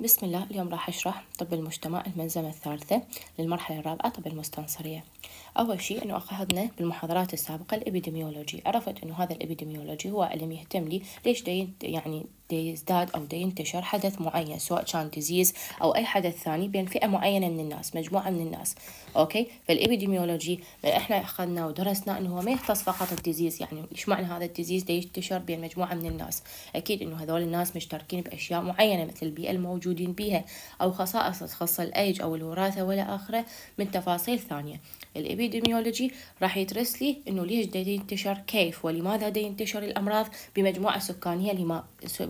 بسم الله اليوم راح أشرح طب المجتمع الملزمة الثالثة للمرحلة الرابعة طب المستنصرية أول شيء أنه أخذنا بالمحاضرات السابقة الإبيديميولوجي عرفت أنه هذا الإبيديميولوجي هو علم يهتم لي ليش دا يعني يزداد أو دي ينتشر حدث معين سواء كان ديزيز أو أي حدث ثاني بين فئة معينة من الناس مجموعة من الناس أوكي فالإبيديميولوجي إحنا أخذنا ودرسنا أنه هو ما يختص فقط الديزيز يعني إيش معنى هذا الديزيز دي ينتشر بين مجموعة من الناس أكيد أنه هذول الناس مشتركين بأشياء معينة مثل البيئة الموجودين بيها أو خصائص تخص الأيج أو الوراثة ولا آخره من تفاصيل ثانية الإبيديميولوجي راح يدرس لي أنه ليش دي ينتشر كيف ولماذا دي ينتشر الأمراض بمجموعة سكانية لما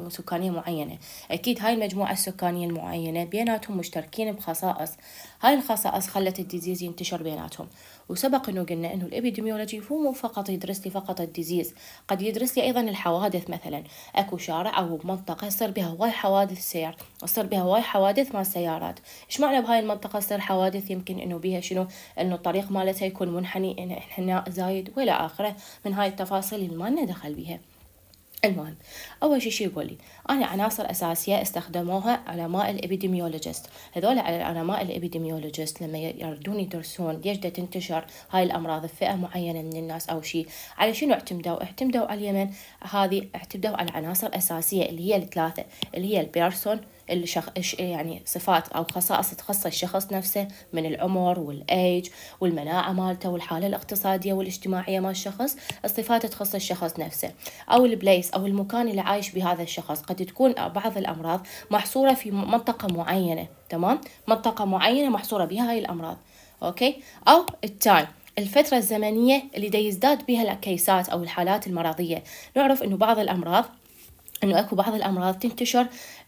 سكانية معينة أكيد هاي المجموعة السكانية المعينة بيناتهم مشتركين بخصائص هاي الخصائص خلت الديزيز ينتشر بيناتهم وسبق أنه قلنا أنه الإبيديميولوجي هو مو فقط يدرس لي فقط الديزيز قد يدرس لي أيضا الحوادث مثلا أكو شارع أو منطقة يصير بها هواي حوادث سير يصير بها هواي حوادث مع السيارات إيش معنى بهاي المنطقة يصير حوادث يمكن أنه بها شنو أنه الطريق مالتها يكون منحني انحناء زايد وإلى آخره من هاي التفاصيل اللي ما دخل بها المهم أول شيء شي يقول لي أنا عناصر أساسية استخدموها علماء الإبيديميولوجيست هذول على العلماء الإبيديميولوجيست لما يردون يدرسون ليش دا تنتشر هاي الأمراض في فئه معينة من الناس أو شيء على شنو اعتمدوا اعتمدوا على اليمن هذه اعتمدوا على عناصر أساسية اللي هي الثلاثة اللي هي البيرسون الشخ... يعني صفات او خصائص تخص الشخص نفسه من العمر والايج والمناعه مالته والحاله الاقتصاديه والاجتماعيه مال الشخص الصفات تخص الشخص نفسه او البليس او المكان اللي عايش بهذا الشخص قد تكون بعض الامراض محصوره في منطقه معينه تمام منطقه معينه محصوره بها هاي الامراض اوكي او التايم الفترة الزمنية اللي دا يزداد بها الكيسات أو الحالات المرضية نعرف أنه بعض الأمراض انه اكو بعض الامراض تنتشر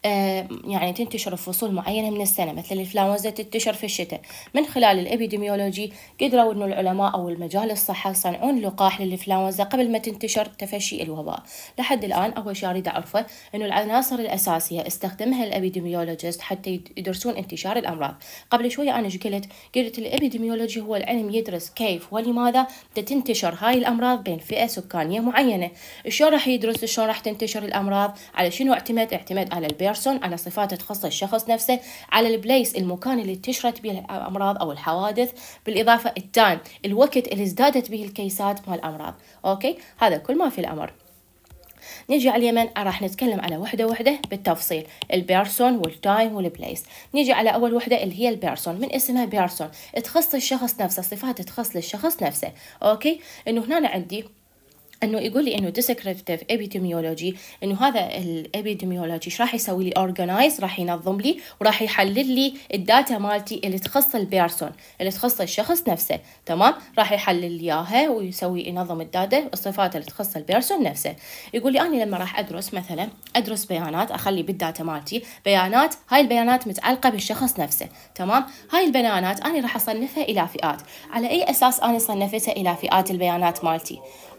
آه، يعني تنتشر في فصول معينة من السنة مثل الإنفلونزا تنتشر في الشتاء من خلال الإبيديميولوجي قدروا أنه العلماء أو المجال الصحة يصنعون لقاح للإنفلونزا قبل ما تنتشر تفشي الوباء لحد الآن أول شيء أريد أعرفه أنه العناصر الأساسية استخدمها الإبيديميولوجيست حتى يدرسون انتشار الأمراض قبل شوية أنا قلت قلت الإبيديميولوجي هو العلم يدرس كيف ولماذا تنتشر هاي الأمراض بين فئة سكانية معينة شلون راح يدرس شلون راح تنتشر الأمراض على شنو اعتمد اعتمد على البير بيرسون على صفات تخص الشخص نفسه على البليس المكان اللي انتشرت به الأمراض أو الحوادث بالإضافة التايم الوقت اللي ازدادت به الكيسات مال الأمراض أوكي هذا كل ما في الأمر نجي على اليمن راح نتكلم على وحده وحده بالتفصيل البيرسون والتايم والبليس نجي على اول وحده اللي هي البيرسون من اسمها بيرسون تخص الشخص نفسه صفات تخص للشخص نفسه اوكي انه هنا عندي انه يقول لي انه ديسكريبتيف ابيديميولوجي انه هذا الابيديميولوجي ايش راح يسوي لي اورجنايز راح ينظم لي وراح يحلل لي الداتا مالتي اللي تخص البيرسون اللي تخص الشخص نفسه تمام راح يحلل لي اياها ويسوي ينظم الداتا الصفات اللي تخص البيرسون نفسه يقول لي انا لما راح ادرس مثلا ادرس بيانات اخلي بالداتا مالتي بيانات هاي البيانات متعلقه بالشخص نفسه تمام هاي البيانات انا راح اصنفها الى فئات على اي اساس انا صنفتها الى فئات البيانات مالتي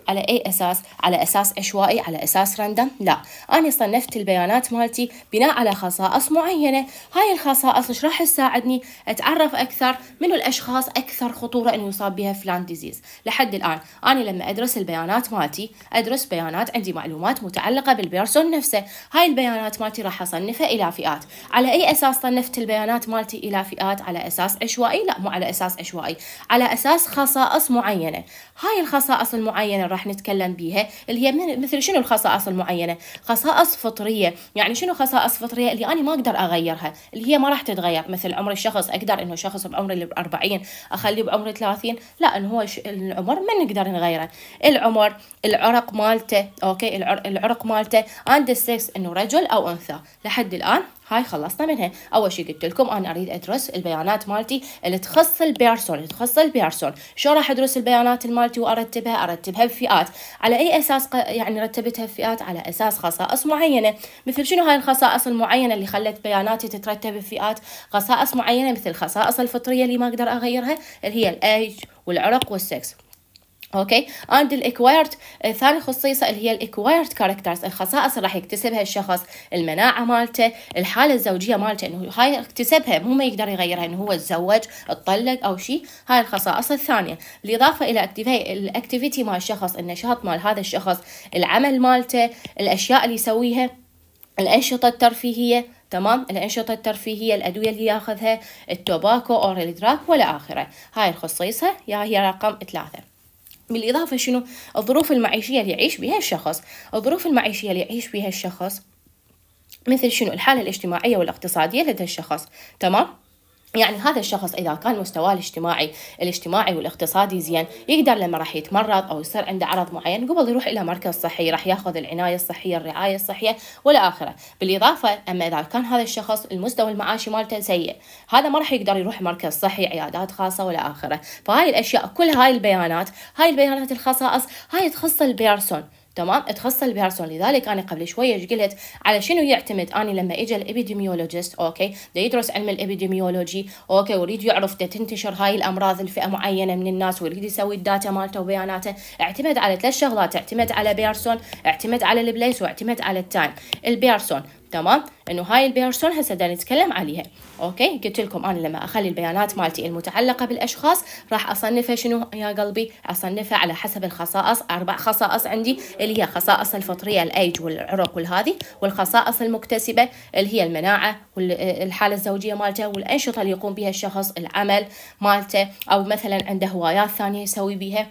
على أي أساس؟ على أساس عشوائي على أساس راندم؟ لا أنا صنفت البيانات مالتي بناء على خصائص معينة هاي الخصائص إيش راح تساعدني أتعرف أكثر من الأشخاص أكثر خطورة أن يصاب بها فلان ديزيز لحد الآن أنا لما أدرس البيانات مالتي أدرس بيانات عندي معلومات متعلقة بالبيرسون نفسه هاي البيانات مالتي راح أصنفها إلى فئات على أي أساس صنفت البيانات مالتي إلى فئات على أساس عشوائي؟ لا مو على أساس عشوائي على أساس خصائص معينة هاي الخصائص المعينة راح راح نتكلم بيها اللي هي مثل شنو الخصائص المعينه خصائص فطريه يعني شنو خصائص فطريه اللي انا ما اقدر اغيرها اللي هي ما راح تتغير مثل عمر الشخص اقدر انه شخص بعمر ال 40 اخليه بعمر 30 لا انه هو العمر ما نقدر نغيره العمر العرق مالته اوكي العرق مالته اند السكس انه رجل او انثى لحد الان هاي خلصنا منها اول شيء قلت لكم انا اريد ادرس البيانات مالتي اللي تخص البيرسون اللي تخص البيرسون شو راح ادرس البيانات المالتي وارتبها ارتبها بفئات على اي اساس يعني رتبتها بفئات على اساس خصائص معينه مثل شنو هاي الخصائص المعينه اللي خلت بياناتي تترتب بفئات خصائص معينه مثل الخصائص الفطريه اللي ما اقدر اغيرها اللي هي الايج والعرق والسكس اوكي اند الاكوايرد ثاني خصيصه اللي هي الاكوايرد كاركترز الخصائص اللي راح يكتسبها الشخص المناعه مالته الحاله الزوجيه مالته انه هاي اكتسبها مو ما يقدر يغيرها انه هو تزوج اتطلق او شيء هاي الخصائص الثانيه بالاضافه الى الاكتيفيتي مال الشخص النشاط مال هذا الشخص العمل مالته الاشياء اللي يسويها الانشطه الترفيهيه تمام الأنشطة الترفيهية الأدوية اللي ياخذها التوباكو أو الدراك ولا آخره هاي الخصيصة يا هي رقم ثلاثة بالإضافة شنو الظروف المعيشية اللي يعيش بها الشخص الظروف المعيشية اللي يعيش بها الشخص مثل شنو الحالة الاجتماعية والاقتصادية لدى الشخص تمام يعني هذا الشخص اذا كان مستواه الاجتماعي الاجتماعي والاقتصادي زين يقدر لما راح يتمرض او يصير عنده عرض معين قبل يروح الى مركز صحي راح ياخذ العنايه الصحيه الرعايه الصحيه والى اخره بالاضافه اما اذا كان هذا الشخص المستوى المعاشي مالته سيء هذا ما راح يقدر يروح مركز صحي عيادات خاصه والى اخره فهاي الاشياء كل هاي البيانات هاي البيانات الخصائص هاي تخص البيرسون تمام تخص البيرسون لذلك انا قبل شويه ايش قلت على شنو يعتمد انا لما اجى الابيديميولوجيست اوكي ده يدرس علم الابيديميولوجي اوكي ويريد يعرف ده تنتشر هاي الامراض لفئه معينه من الناس ويريد يسوي الداتا مالته وبياناته اعتمد على ثلاث شغلات اعتمد على بيرسون اعتمد على البليس واعتمد على التايم البيرسون تمام انه هاي البيرسون هسه بدنا نتكلم عليها اوكي قلت لكم انا لما اخلي البيانات مالتي المتعلقه بالاشخاص راح اصنفها شنو يا قلبي اصنفها على حسب الخصائص اربع خصائص عندي اللي هي خصائص الفطريه الايج والعرق والهذه والخصائص المكتسبه اللي هي المناعه والحاله الزوجيه مالته والانشطه اللي يقوم بها الشخص العمل مالته او مثلا عنده هوايات ثانيه يسوي بها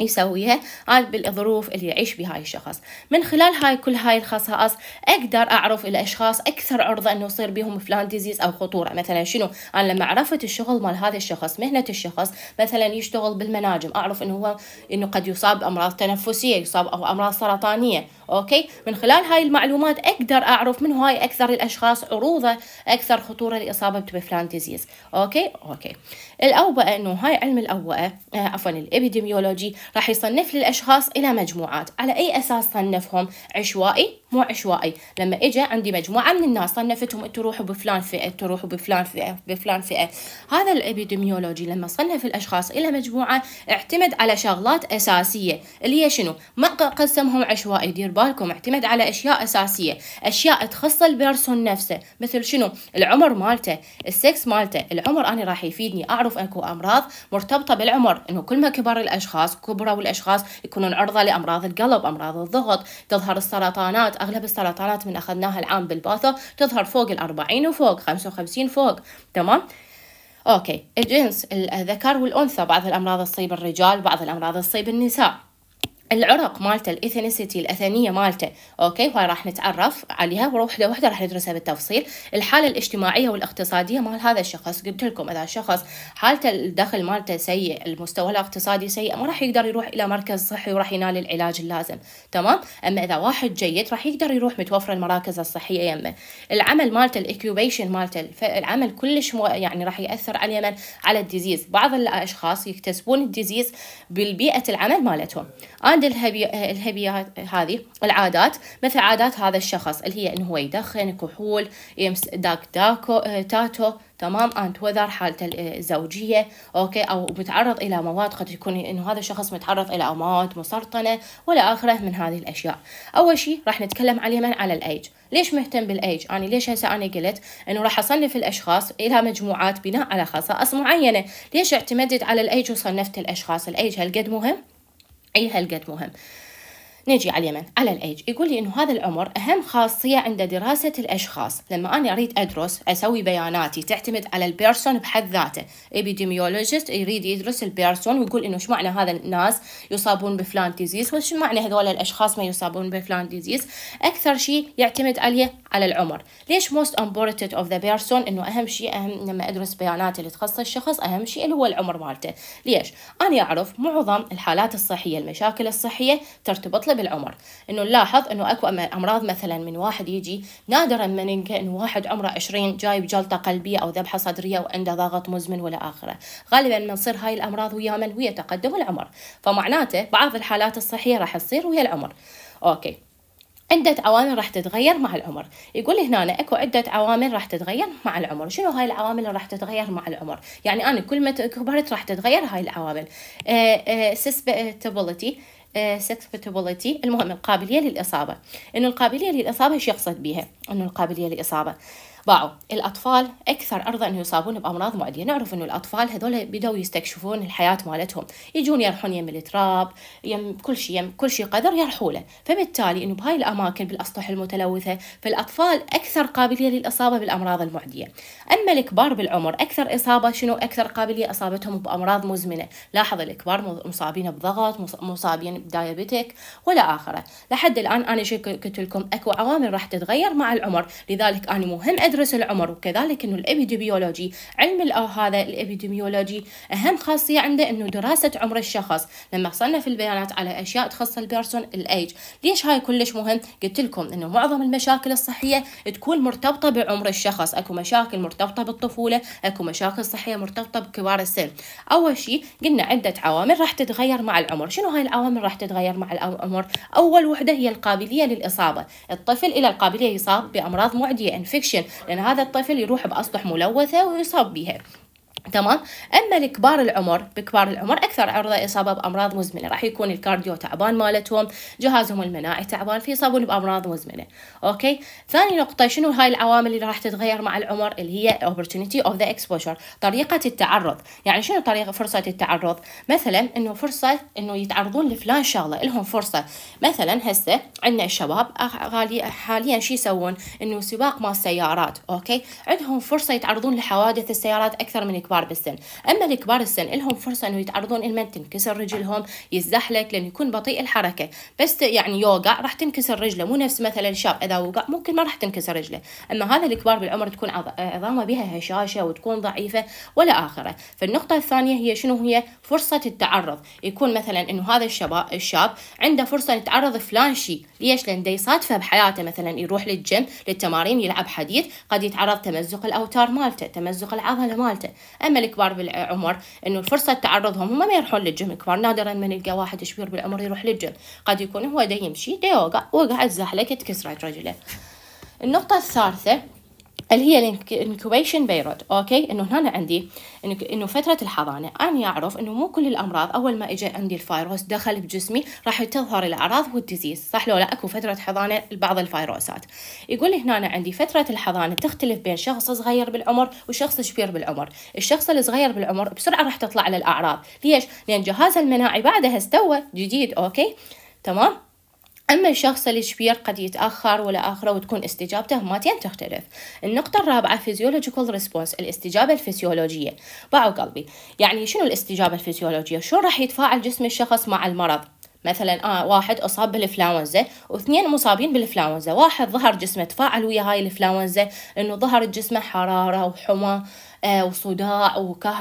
يسويها عاد بالظروف اللي يعيش بها الشخص من خلال هاي كل هاي الخصائص اقدر اعرف الاشخاص اكثر عرضه انه يصير بهم فلان ديزيز او خطوره مثلا شنو انا لما عرفت الشغل مال هذا الشخص مهنه الشخص مثلا يشتغل بالمناجم اعرف انه هو انه قد يصاب بامراض تنفسيه يصاب او امراض سرطانيه اوكي من خلال هاي المعلومات اقدر اعرف من هاي اكثر الاشخاص عروضه اكثر خطوره لاصابه بفلان ديزيز اوكي اوكي الأوبئة أنه هاي علم الأوبئة آه، عفوا الإبيديميولوجي راح يصنف للأشخاص إلى مجموعات على أي أساس صنفهم عشوائي مو عشوائي لما اجى عندي مجموعه من الناس صنفتهم تروحوا بفلان فئه تروحوا بفلان فئه بفلان فئه هذا الابيديميولوجي لما صنف الاشخاص الى مجموعه اعتمد على شغلات اساسيه اللي هي شنو ما قسمهم عشوائي دير بالكم اعتمد على اشياء اساسيه اشياء تخص البيرسون نفسه مثل شنو العمر مالته السكس مالته العمر انا راح يفيدني اعرف معروف أنكو امراض مرتبطه بالعمر انه كل ما كبر الاشخاص كبروا الاشخاص يكونون عرضه لامراض القلب امراض الضغط تظهر السرطانات اغلب السرطانات من اخذناها العام بالباثة تظهر فوق الأربعين وفوق خمسة وخمسين فوق تمام اوكي الجنس الذكر والانثى بعض الامراض تصيب الرجال بعض الامراض تصيب النساء العرق مالته الاثنيسيتي الاثنيه مالته اوكي هاي راح نتعرف عليها وحده وحده راح ندرسها بالتفصيل الحاله الاجتماعيه والاقتصاديه مال هذا الشخص قلت لكم اذا الشخص حالته الدخل مالته سيء المستوى الاقتصادي سيء ما راح يقدر يروح الى مركز صحي وراح ينال العلاج اللازم تمام اما اذا واحد جيد راح يقدر يروح متوفره المراكز الصحيه يمه العمل مالته الاكيوبيشن مالته العمل كلش يعني راح ياثر على اليمن على الديزيز بعض الاشخاص يكتسبون الديزيز بالبيئه العمل مالتهم انا عند الهبي... الهبي... هذه العادات مثل عادات هذا الشخص اللي هي انه هو يدخن كحول يمس داك داكو آه، تاتو تمام ان وذر حالته آه، الزوجيه اوكي او متعرض الى مواد قد يكون انه هذا الشخص متعرض الى مواد مسرطنه ولا اخره من هذه الاشياء اول شيء راح نتكلم اليمن على الايج ليش مهتم بالايج انا ليش هسه انا قلت انه راح اصنف الاشخاص الى مجموعات بناء على خصائص معينه ليش اعتمدت على الايج وصنفت الاشخاص الايج هالقد مهم أي هالقد مهم نجي على اليمن على الايج يقول لي انه هذا العمر اهم خاصيه عند دراسه الاشخاص لما انا اريد ادرس اسوي بياناتي تعتمد على البيرسون بحد ذاته ايبيديميولوجيست يريد يدرس البيرسون ويقول انه شو معنى هذا الناس يصابون بفلان ديزيز وش معنى هذول الاشخاص ما يصابون بفلان ديزيز اكثر شيء يعتمد عليه على العمر ليش موست امبورتد اوف ذا بيرسون انه اهم شيء اهم لما ادرس بيانات اللي تخص الشخص اهم شيء اللي هو العمر مالته ليش انا اعرف معظم الحالات الصحيه المشاكل الصحيه ترتبط خاصة بالعمر إنه نلاحظ إنه أكو أمراض مثلا من واحد يجي نادرا ما نلقى إنه واحد عمره 20 جايب جلطة قلبية أو ذبحة صدرية وعنده ضغط مزمن ولا آخره غالبا ما تصير هاي الأمراض ويا من ويا تقدم العمر فمعناته بعض الحالات الصحية راح تصير ويا العمر أوكي عدة عوامل راح تتغير مع العمر يقول هنا أنا اكو عدة عوامل راح تتغير مع العمر شنو هاي العوامل اللي راح تتغير مع العمر يعني أنا كل ما كبرت راح تتغير هاي العوامل سسبيتابيلتي آه، آه، uh, آه، susceptibility المهم القابلية للإصابة إنه القابلية للإصابة إيش يقصد بها إنه القابلية للإصابة باعوا الأطفال أكثر ارضا انه يصابون بأمراض معدية نعرف أنه الأطفال هذول بدأوا يستكشفون الحياة مالتهم يجون يرحون يم التراب يم كل شيء يم كل شيء قدر يرحوا له فبالتالي أنه بهاي الأماكن بالأسطح المتلوثة فالأطفال أكثر قابلية للإصابة بالأمراض المعدية أما الكبار بالعمر أكثر إصابة شنو أكثر قابلية إصابتهم بأمراض مزمنة لاحظ الكبار مصابين بضغط مصابين بدايابيتك ولا آخره لحد الآن أنا شو قلت لكم أكو عوامل راح تتغير مع العمر لذلك أنا مهم أدرس العمر وكذلك أنه الإبيديميولوجي علم الآه هذا الإبيديميولوجي أهم خاصية عنده أنه دراسة عمر الشخص لما صنف البيانات على أشياء تخص البيرسون الأيج ليش هاي كلش مهم قلت لكم أنه معظم المشاكل الصحية تكون مرتبطة بعمر الشخص أكو مشاكل مرتبطة بالطفولة أكو مشاكل صحية مرتبطة بكبار السن أول شيء قلنا عدة عوامل راح تتغير مع العمر شنو هاي العوامل راح تتغير مع العمر أول وحدة هي القابلية للإصابة الطفل إلى القابلية يصاب بأمراض معدية انفكشن لأن هذا الطفل يروح بأسطح ملوثة ويصاب بها تمام اما الكبار العمر بكبار العمر اكثر عرضه اصابه بامراض مزمنه راح يكون الكارديو تعبان مالتهم جهازهم المناعي تعبان فيصابون بامراض مزمنه اوكي ثاني نقطه شنو هاي العوامل اللي راح تتغير مع العمر اللي هي opportunity of the exposure طريقه التعرض يعني شنو طريقه فرصه التعرض مثلا انه فرصه انه يتعرضون لفلان شغله لهم فرصه مثلا هسه عندنا الشباب حاليا شو يسوون انه سباق مال سيارات اوكي عندهم فرصه يتعرضون لحوادث السيارات اكثر من الكبار بالسن اما الكبار السن لهم فرصه انه يتعرضون لمن تنكسر رجلهم يزحلك لانه يكون بطيء الحركه بس يعني يوقع راح تنكسر رجله مو نفس مثلا شاب اذا وقع ممكن ما راح تنكسر رجله اما هذا الكبار بالعمر تكون عظامه بها هشاشه وتكون ضعيفه ولا اخره فالنقطه الثانيه هي شنو هي فرصه التعرض يكون مثلا انه هذا الشباب الشاب عنده فرصه يتعرض فلان شيء ليش لان يصادفه بحياته مثلا يروح للجيم للتمارين يلعب حديث قد يتعرض تمزق الاوتار مالته تمزق العضله مالته اما الكبار بالعمر انه الفرصه تعرضهم هم ما يروحون للجيم كبار نادرا ما نلقى واحد شبير بالعمر يروح للجيم قد يكون هو دا يمشي دا يوقع وقع اتزحلق تكسرت رجله النقطه الثالثه اللي هي الانكوبيشن بيرود اوكي انه هنا عندي انه فتره الحضانه انا اعرف انه مو كل الامراض اول ما اجى عندي الفيروس دخل بجسمي راح تظهر الاعراض والديزيز صح لو لا اكو فتره حضانه لبعض الفيروسات يقول لي هنا أنا عندي فتره الحضانه تختلف بين شخص صغير بالعمر وشخص كبير بالعمر الشخص الصغير بالعمر بسرعه راح تطلع له الاعراض ليش لان جهاز المناعي بعدها استوى جديد اوكي تمام أما الشخص اللي قد يتأخر ولا آخره وتكون استجابته ماتين تختلف النقطة الرابعة physiological response الاستجابة الفسيولوجية باعوا قلبي يعني شنو الاستجابة الفسيولوجية شلون راح يتفاعل جسم الشخص مع المرض مثلا آه واحد اصاب بالانفلونزا واثنين مصابين بالانفلونزا واحد ظهر جسمه تفاعل ويا هاي الانفلونزا انه ظهر جسمه حراره وحمى آه، وصداع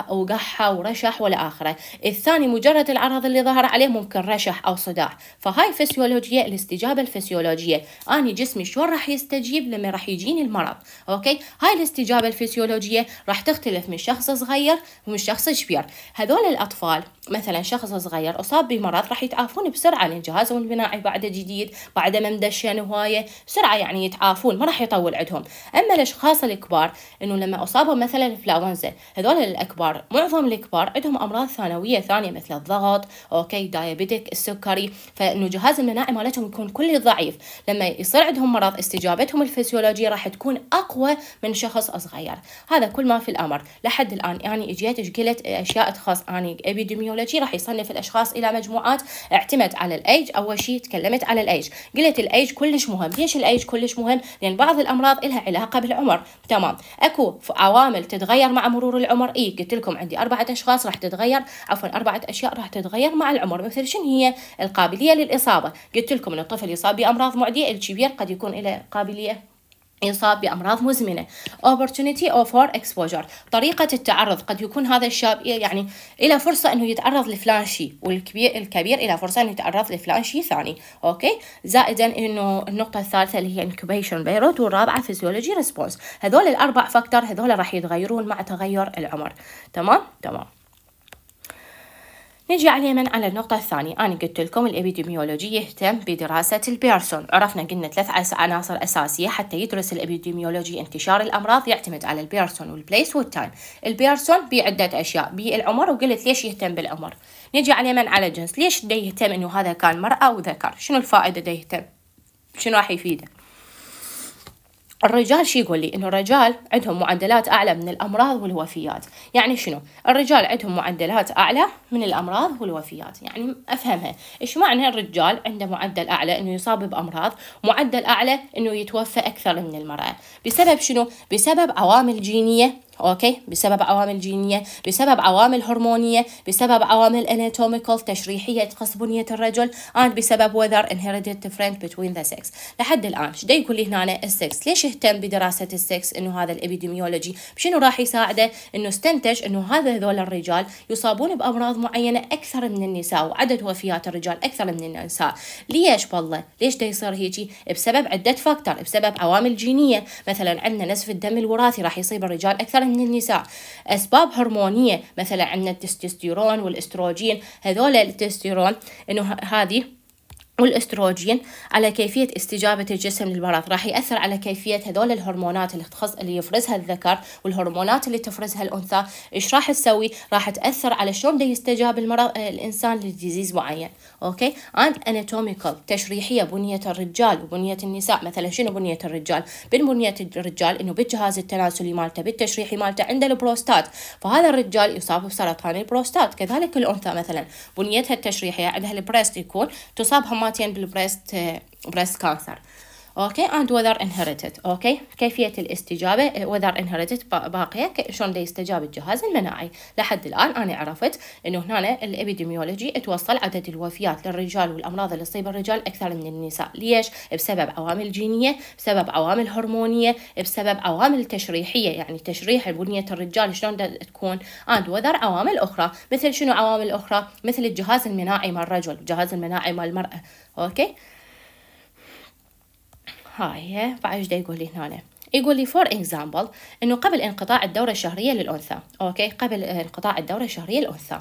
وقحة ورشح ولا آخره الثاني مجرد العرض اللي ظهر عليه ممكن رشح أو صداع فهاي فسيولوجية الاستجابة الفسيولوجية أنا جسمي شلون راح يستجيب لما راح يجيني المرض أوكي هاي الاستجابة الفسيولوجية راح تختلف من شخص صغير ومن شخص كبير هذول الأطفال مثلا شخص صغير أصاب بمرض راح يتعافون بسرعة لأن جهازهم المناعي بعده جديد بعده ما مدشن هواية بسرعة يعني يتعافون ما راح يطول عندهم أما الأشخاص الكبار إنه لما أصابوا مثلا لا غنزة هذول الأكبار معظم الكبار عندهم أمراض ثانوية ثانية مثل الضغط أوكي دايابيتك السكري فإنه جهاز المناعي مالتهم يكون كلي ضعيف لما يصير عندهم مرض استجابتهم الفسيولوجية راح تكون أقوى من شخص صغير هذا كل ما في الأمر لحد الآن يعني إجيت قلت أشياء تخص أني إبيديميولوجي راح يصنف الأشخاص إلى مجموعات اعتمد على الأيج أول شيء تكلمت على الأيج قلت الأيج كلش مهم ليش الأيج كلش مهم لأن بعض الأمراض لها علاقة بالعمر تمام أكو عوامل تتغير تتغير مع مرور العمر اي قلت لكم عندي اربعه اشخاص راح تتغير عفوا اربعه اشياء راح تتغير مع العمر مثل شنو هي القابليه للاصابه قلت لكم ان الطفل يصاب بامراض معديه الكبير قد يكون له قابليه يصاب بأمراض مزمنة opportunity for exposure طريقة التعرض قد يكون هذا الشاب يعني إلى فرصة أنه يتعرض لفلان شيء والكبير الكبير إلى فرصة أنه يتعرض لفلان شيء ثاني أوكي زائدا أنه النقطة الثالثة اللي هي incubation period والرابعة physiology response هذول الأربع فاكتور هذول راح يتغيرون مع تغير العمر تمام تمام نجي اليمن على النقطة الثانية أنا قلت لكم الإبيديميولوجي يهتم بدراسة البيرسون عرفنا قلنا ثلاث عناصر أساسية حتى يدرس الإبيديميولوجي انتشار الأمراض يعتمد على البيرسون والبليس والتايم البيرسون بعدة أشياء بالعمر وقلت ليش يهتم بالعمر نجي اليمن على الجنس ليش دا يهتم إنه هذا كان مرأة وذكر شنو الفائدة دا يهتم شنو راح يفيده الرجال شي يقول لي انه الرجال عندهم معدلات اعلى من الامراض والوفيات يعني شنو الرجال عندهم معدلات اعلى من الامراض والوفيات يعني افهمها ايش معنى الرجال عنده معدل اعلى انه يصاب بامراض معدل اعلى انه يتوفى اكثر من المراه بسبب شنو بسبب عوامل جينيه اوكي بسبب عوامل جينيه بسبب عوامل هرمونيه بسبب عوامل اناتوميكال تشريحيه تخص بنيه الرجل اند بسبب وذر inherited ديفرنت بتوين ذا سكس لحد الان ايش يقول لي هنا السكس ليش اهتم بدراسه السكس انه هذا الابيديميولوجي شنو راح يساعده انه استنتج انه هذا هذول الرجال يصابون بامراض معينه اكثر من النساء وعدد وفيات الرجال اكثر من النساء ليش بالله ليش دا يصير هيجي بسبب عده فاكتور بسبب عوامل جينيه مثلا عندنا نزف الدم الوراثي راح يصيب الرجال اكثر من النساء أسباب هرمونية مثلا عندنا التستوستيرون والإستروجين هذول التستوستيرون إنه هذه والاستروجين على كيفية استجابة الجسم للمرض راح يأثر على كيفية هذول الهرمونات اللي تخص اللي يفرزها الذكر والهرمونات اللي تفرزها الأنثى إيش راح تسوي راح تأثر على شلون يستجاب المرض آه، الإنسان للديزيز معين اوكي عن اناتوميكال تشريحيه بنيه الرجال وبنيه النساء مثلا شنو بنيه الرجال بنيه الرجال انه بالجهاز التناسلي مالته بالتشريحي مالته عند البروستات فهذا الرجال يصاب بسرطان البروستات كذلك الانثى مثلا بنيتها التشريحيه عندها البريست يكون تصاب هماتين بالبريست بريست كانسر اوكي اند وذر انهرتد اوكي كيفيه الاستجابه وذر انهرتد باقيه شلون يستجاب الجهاز المناعي لحد الان انا عرفت انه هنا الابيديميولوجي توصل عدد الوفيات للرجال والامراض اللي تصيب الرجال اكثر من النساء ليش بسبب عوامل جينيه بسبب عوامل هرمونيه بسبب عوامل تشريحيه يعني تشريح بنيه الرجال شلون تكون اند وذر عوامل اخرى مثل شنو عوامل اخرى مثل الجهاز المناعي مال الرجل الجهاز المناعي مال المراه اوكي هاي بقى ايش يقول لي هنا يقول لي فور اكزامبل انه قبل انقطاع الدوره الشهريه للانثى اوكي قبل انقطاع الدوره الشهريه للانثى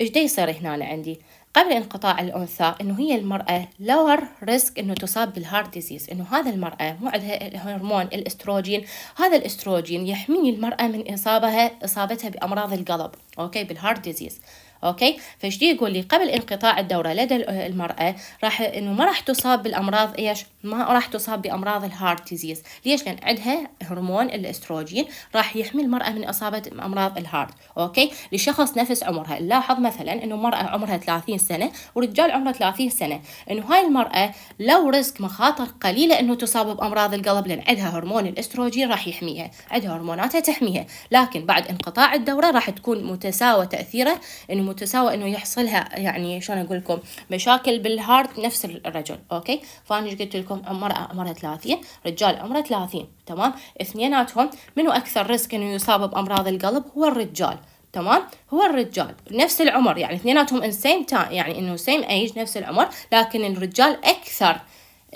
ايش دا يصير هنا عندي قبل انقطاع الانثى انه هي المراه لور ريسك انه تصاب بالهارت ديزيز انه هذا المراه مو عندها هرمون الاستروجين هذا الاستروجين يحمي المراه من اصابها اصابتها بامراض القلب اوكي بالهارت ديزيز اوكي فايش يقول لي قبل انقطاع الدوره لدى المراه راح انه ما راح تصاب بالامراض ايش ما راح تصاب بامراض الهارت ديزيز ليش لان عندها هرمون الاستروجين راح يحمي المراه من اصابه امراض الهارت اوكي لشخص نفس عمرها نلاحظ مثلا انه مراه عمرها 30 سنه ورجال عمره 30 سنه انه هاي المراه لو ريسك مخاطر قليله انه تصاب بامراض القلب لان عندها هرمون الاستروجين راح يحميها عندها هرموناتها تحميها لكن بعد انقطاع الدوره راح تكون متساوى تاثيره انه متساوى انه يحصلها يعني شلون اقول لكم مشاكل بالهارت نفس الرجل اوكي فانا قلت لكم امراه عمرها 30 رجال عمره 30 تمام اثنيناتهم منو اكثر ريسك انه يصاب بامراض القلب هو الرجال تمام هو الرجال نفس العمر يعني اثنيناتهم ان سيم يعني انه سيم ايج نفس العمر لكن الرجال اكثر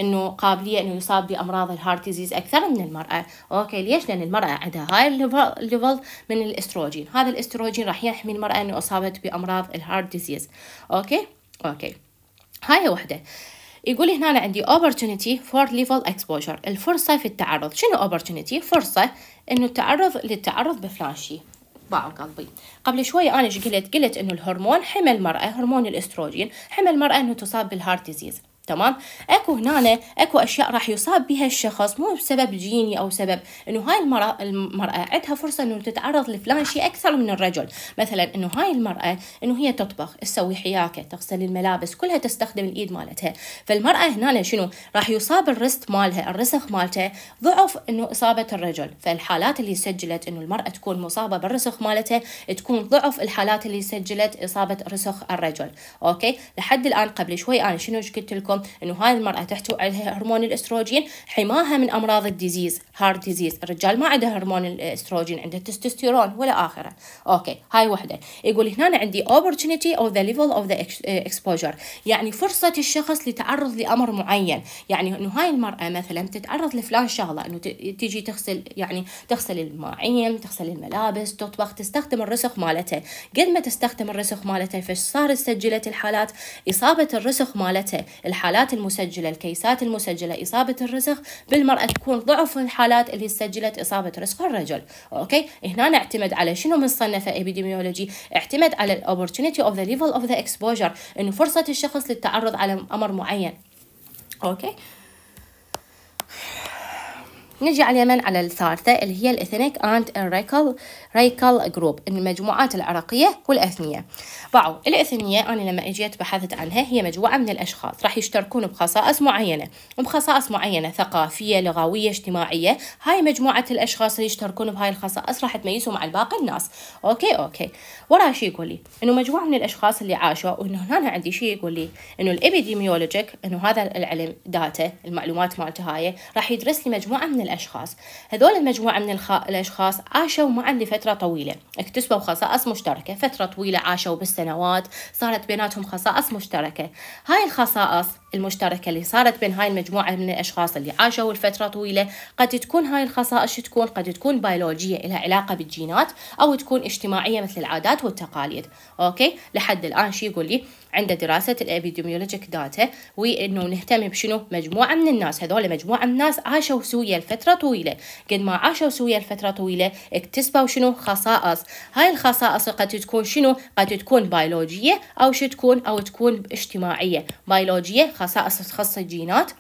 انه قابليه انه يصاب بامراض الهارت ديزيز اكثر من المراه اوكي ليش لان المراه عندها هاي الليفل من الاستروجين هذا الاستروجين راح يحمي المراه انه اصابت بامراض الهارت ديزيز اوكي اوكي هاي وحده يقول هنا أنا عندي opportunity for level exposure الفرصة في التعرض شنو opportunity فرصة انه التعرض للتعرض بفلاشي باعوا قلبي قبل شوي انا قلت قلت انه الهرمون حمى المرأة هرمون الاستروجين حمى المرأة انه تصاب بالهارت ديزيز تمام اكو هنا اكو اشياء راح يصاب بها الشخص مو بسبب جيني او سبب انه هاي المراه المراه عندها فرصه انه تتعرض لفلان شيء اكثر من الرجل مثلا انه هاي المراه انه هي تطبخ تسوي حياكه تغسل الملابس كلها تستخدم الايد مالتها فالمراه هنا شنو راح يصاب الرست مالها الرسخ مالته ضعف انه اصابه الرجل فالحالات اللي سجلت انه المراه تكون مصابه بالرسخ مالتها تكون ضعف الحالات اللي سجلت اصابه رسخ الرجل اوكي لحد الان قبل شوي انا شنو قلت لكم لكم انه هاي المراه تحتوي عليها هرمون الاستروجين حماها من امراض الديزيز هارد ديزيز الرجال ما عنده هرمون الاستروجين عنده تستوستيرون ولا اخره اوكي هاي وحده يقول هنا عندي opportunity of the level of the eh, exposure يعني فرصه الشخص لتعرض لامر معين يعني انه هاي المراه مثلا تتعرض لفلان شغله انه تجي تغسل يعني تغسل المواعين تغسل الملابس تطبخ تستخدم الرسخ مالته قد ما تستخدم الرسخ مالته صار سجلت الحالات اصابه الرسخ مالته الحالات المسجلة الكيسات المسجلة إصابة الرسخ بالمرأة تكون ضعف الحالات اللي سجلت إصابة رسخ الرجل أوكي هنا نعتمد على شنو مصنفة epidemiology اعتمد على ال opportunity of the level of the exposure إنه فرصة الشخص للتعرض على أمر معين أوكي نجي على اليمن على الثالثة اللي هي الاثنيك انت الريكل ريكال جروب المجموعات العرقية والأثنية بعض الأثنية أنا لما أجيت بحثت عنها هي مجموعة من الأشخاص راح يشتركون بخصائص معينة بخصائص معينة ثقافية لغوية اجتماعية هاي مجموعة الأشخاص اللي يشتركون بهاي الخصائص راح تميزهم عن باقي الناس أوكي أوكي ورا شي يقول لي إنه مجموعة من الأشخاص اللي عاشوا وإنه هنا عندي شي يقول لي إنه الإبيديميولوجيك إنه هذا العلم داتا المعلومات مالته هاي راح يدرس لي مجموعة من الأشخاص هذول المجموعة من الخ... الأشخاص عاشوا مع لفترة فترة طويلة اكتسبوا خصائص مشتركة فترة طويلة عاشوا بالسنوات صارت بيناتهم خصائص مشتركة هاي الخصائص المشتركة اللي صارت بين هاي المجموعة من الأشخاص اللي عاشوا لفترة طويلة قد تكون هاي الخصائص تكون قد تكون بيولوجية لها علاقة بالجينات أو تكون اجتماعية مثل العادات والتقاليد أوكي لحد الآن شي يقول لي عند دراسة الابيديميولوجيك داتا وإنه نهتم بشنو مجموعة من الناس هذول مجموعة من الناس عاشوا سويا لفترة طويلة قد ما عاشوا سويا لفترة طويلة اكتسبوا شنو خصائص هاي الخصائص قد تكون شنو قد تكون بيولوجية أو شو تكون أو تكون اجتماعية بيولوجية خصائص خصائص تخص الجينات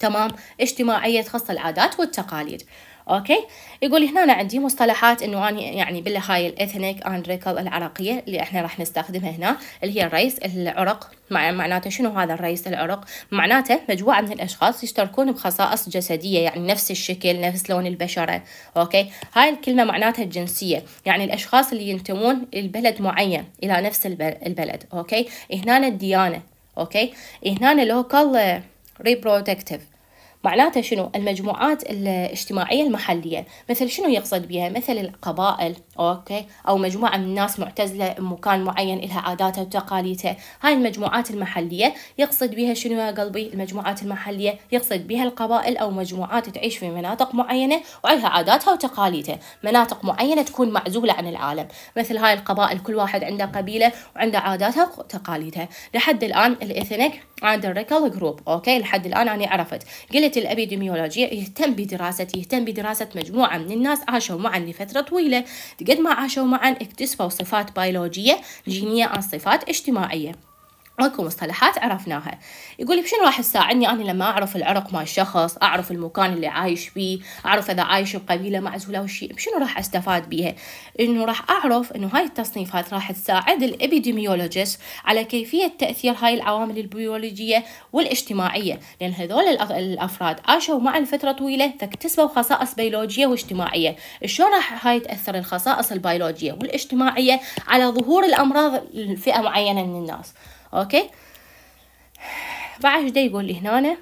تمام اجتماعية تخص العادات والتقاليد اوكي يقول هنا أنا عندي مصطلحات انه انا يعني بالله هاي الاثنيك اند ريكل العراقيه اللي احنا راح نستخدمها هنا اللي هي الريس العرق مع معناته شنو هذا الريس العرق معناته مجموعه من الاشخاص يشتركون بخصائص جسديه يعني نفس الشكل نفس لون البشره اوكي هاي الكلمه معناتها الجنسيه يعني الاشخاص اللي ينتمون لبلد معين الى نفس البلد اوكي هنا الديانه اوكي هنا لوكال هو ريبرودكتيف معناته شنو المجموعات الاجتماعية المحلية مثل شنو يقصد بها مثل القبائل أوكي أو مجموعة من الناس معتزلة بمكان معين لها عاداتها وتقاليدها هاي المجموعات المحلية يقصد بها شنو يا قلبي المجموعات المحلية يقصد بها القبائل أو مجموعات تعيش في مناطق معينة وعلها عاداتها وتقاليدها مناطق معينة تكون معزولة عن العالم مثل هاي القبائل كل واحد عنده قبيلة وعنده عاداتها وتقاليدها لحد الآن الإثنك عند الريكال جروب اوكي لحد الان انا عرفت قلت الابيديميولوجيا يهتم بدراسه يهتم بدراسه مجموعه من الناس عاشوا معا لفتره طويله قد ما عاشوا معا اكتسبوا صفات بيولوجيه جينيه عن صفات اجتماعيه اكو مصطلحات عرفناها يقول لي بشنو راح تساعدني انا لما اعرف العرق مال الشخص اعرف المكان اللي عايش فيه اعرف اذا عايش بقبيله معزوله وشي بشنو راح استفاد بيها انه راح اعرف انه هاي التصنيفات راح تساعد الابيديميولوجيست على كيفيه تاثير هاي العوامل البيولوجيه والاجتماعيه لان هذول الافراد عاشوا مع الفتره طويله فاكتسبوا خصائص بيولوجيه واجتماعيه شلون راح هاي تاثر الخصائص البيولوجيه والاجتماعيه على ظهور الامراض لفئه معينه من الناس اوكي بعد دا يقول لي هنا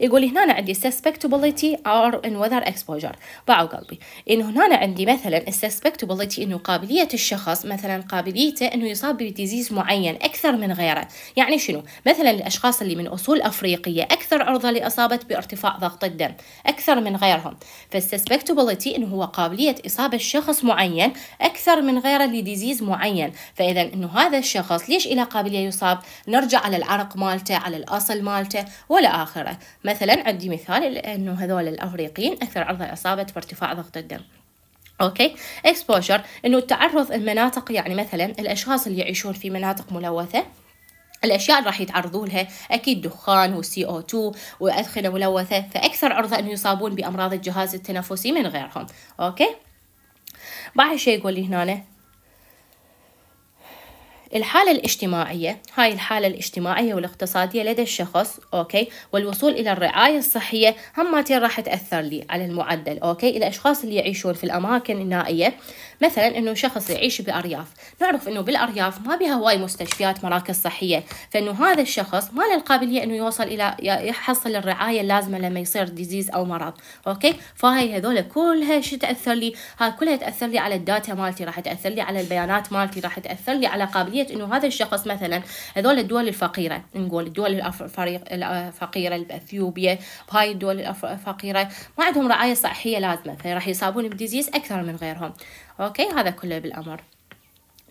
يقول هنا عندي suspectability or in weather exposure باعوا قلبي إنه هنا عندي مثلا suspectability إنه قابلية الشخص مثلا قابليته إنه يصاب بديزيز معين أكثر من غيره يعني شنو مثلا الأشخاص اللي من أصول أفريقية أكثر عرضة لإصابة بارتفاع ضغط الدم أكثر من غيرهم فالسسبكتبلتي إنه هو قابلية إصابة شخص معين أكثر من غيره لديزيز معين فإذا إنه هذا الشخص ليش إلى قابلية يصاب نرجع على العرق مالته على الأصل مالته ولا آخره مثلا عندي مثال انه هذول الافريقيين اكثر عرضه لاصابه وارتفاع ضغط الدم اوكي اكسبوجر انه التعرض المناطق يعني مثلا الاشخاص اللي يعيشون في مناطق ملوثه الاشياء اللي راح يتعرضوا لها اكيد دخان والسي او 2 وادخنه ملوثه فاكثر عرضه انه يصابون بامراض الجهاز التنفسي من غيرهم اوكي بعد شيء يقول لي هنا الحالة الاجتماعية هاي الحالة الاجتماعية والاقتصادية لدى الشخص أوكي والوصول إلى الرعاية الصحية همتين راح تأثر لي على المعدل أوكي الأشخاص اللي يعيشون في الأماكن النائية مثلا انه شخص يعيش بالارياف نعرف انه بالارياف ما بها هواي مستشفيات مراكز صحيه فانه هذا الشخص ما له القابليه انه يوصل الى يحصل الرعايه اللازمه لما يصير ديزيز او مرض اوكي فهاي هذول كلها شو تاثر لي هاي كلها تاثر لي على الداتا مالتي راح تاثر لي على البيانات مالتي راح تاثر لي على قابليه انه هذا الشخص مثلا هذول الدول الفقيره نقول الدول الفقيره باثيوبيا بهاي الدول الفقيره ما عندهم رعايه صحيه لازمه فراح يصابون بديزيز اكثر من غيرهم أوكي هذا كله بالأمر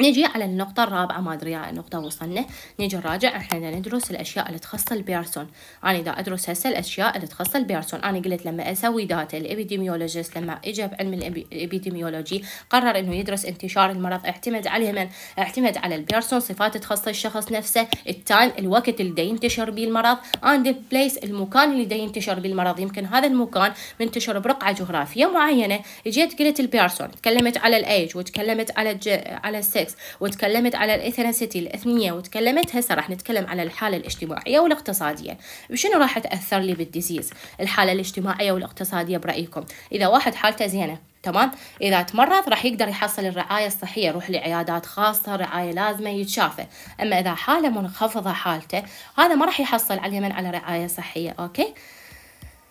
نجي على النقطة الرابعة ما أدري يا النقطة وصلنا نجي نراجع إحنا ندرس الأشياء اللي تخص البيرسون أنا دا أدرس هسه الأشياء اللي تخص البيرسون أنا قلت لما أسوي داتا الإبيديميولوجيست لما إجا بعلم الإبيديميولوجي قرر إنه يدرس انتشار المرض اعتمد عليه من اعتمد على البيرسون صفات تخص الشخص نفسه التايم الوقت اللي دا ينتشر به المرض أند بليس المكان اللي دا ينتشر به المرض يمكن هذا المكان منتشر برقعة جغرافية معينة إجيت قلت البيرسون تكلمت على الأيج وتكلمت على الج... على السكس الجنس وتكلمت على الاثنسيتي الاثنية وتكلمت هسه راح نتكلم على الحالة الاجتماعية والاقتصادية وشنو راح تأثر لي بالديزيز الحالة الاجتماعية والاقتصادية برأيكم إذا واحد حالته زينة تمام اذا تمرض راح يقدر يحصل الرعايه الصحيه يروح لعيادات خاصه رعايه لازمه يتشافى اما اذا حاله منخفضه حالته هذا ما راح يحصل على اليمن على رعايه صحيه اوكي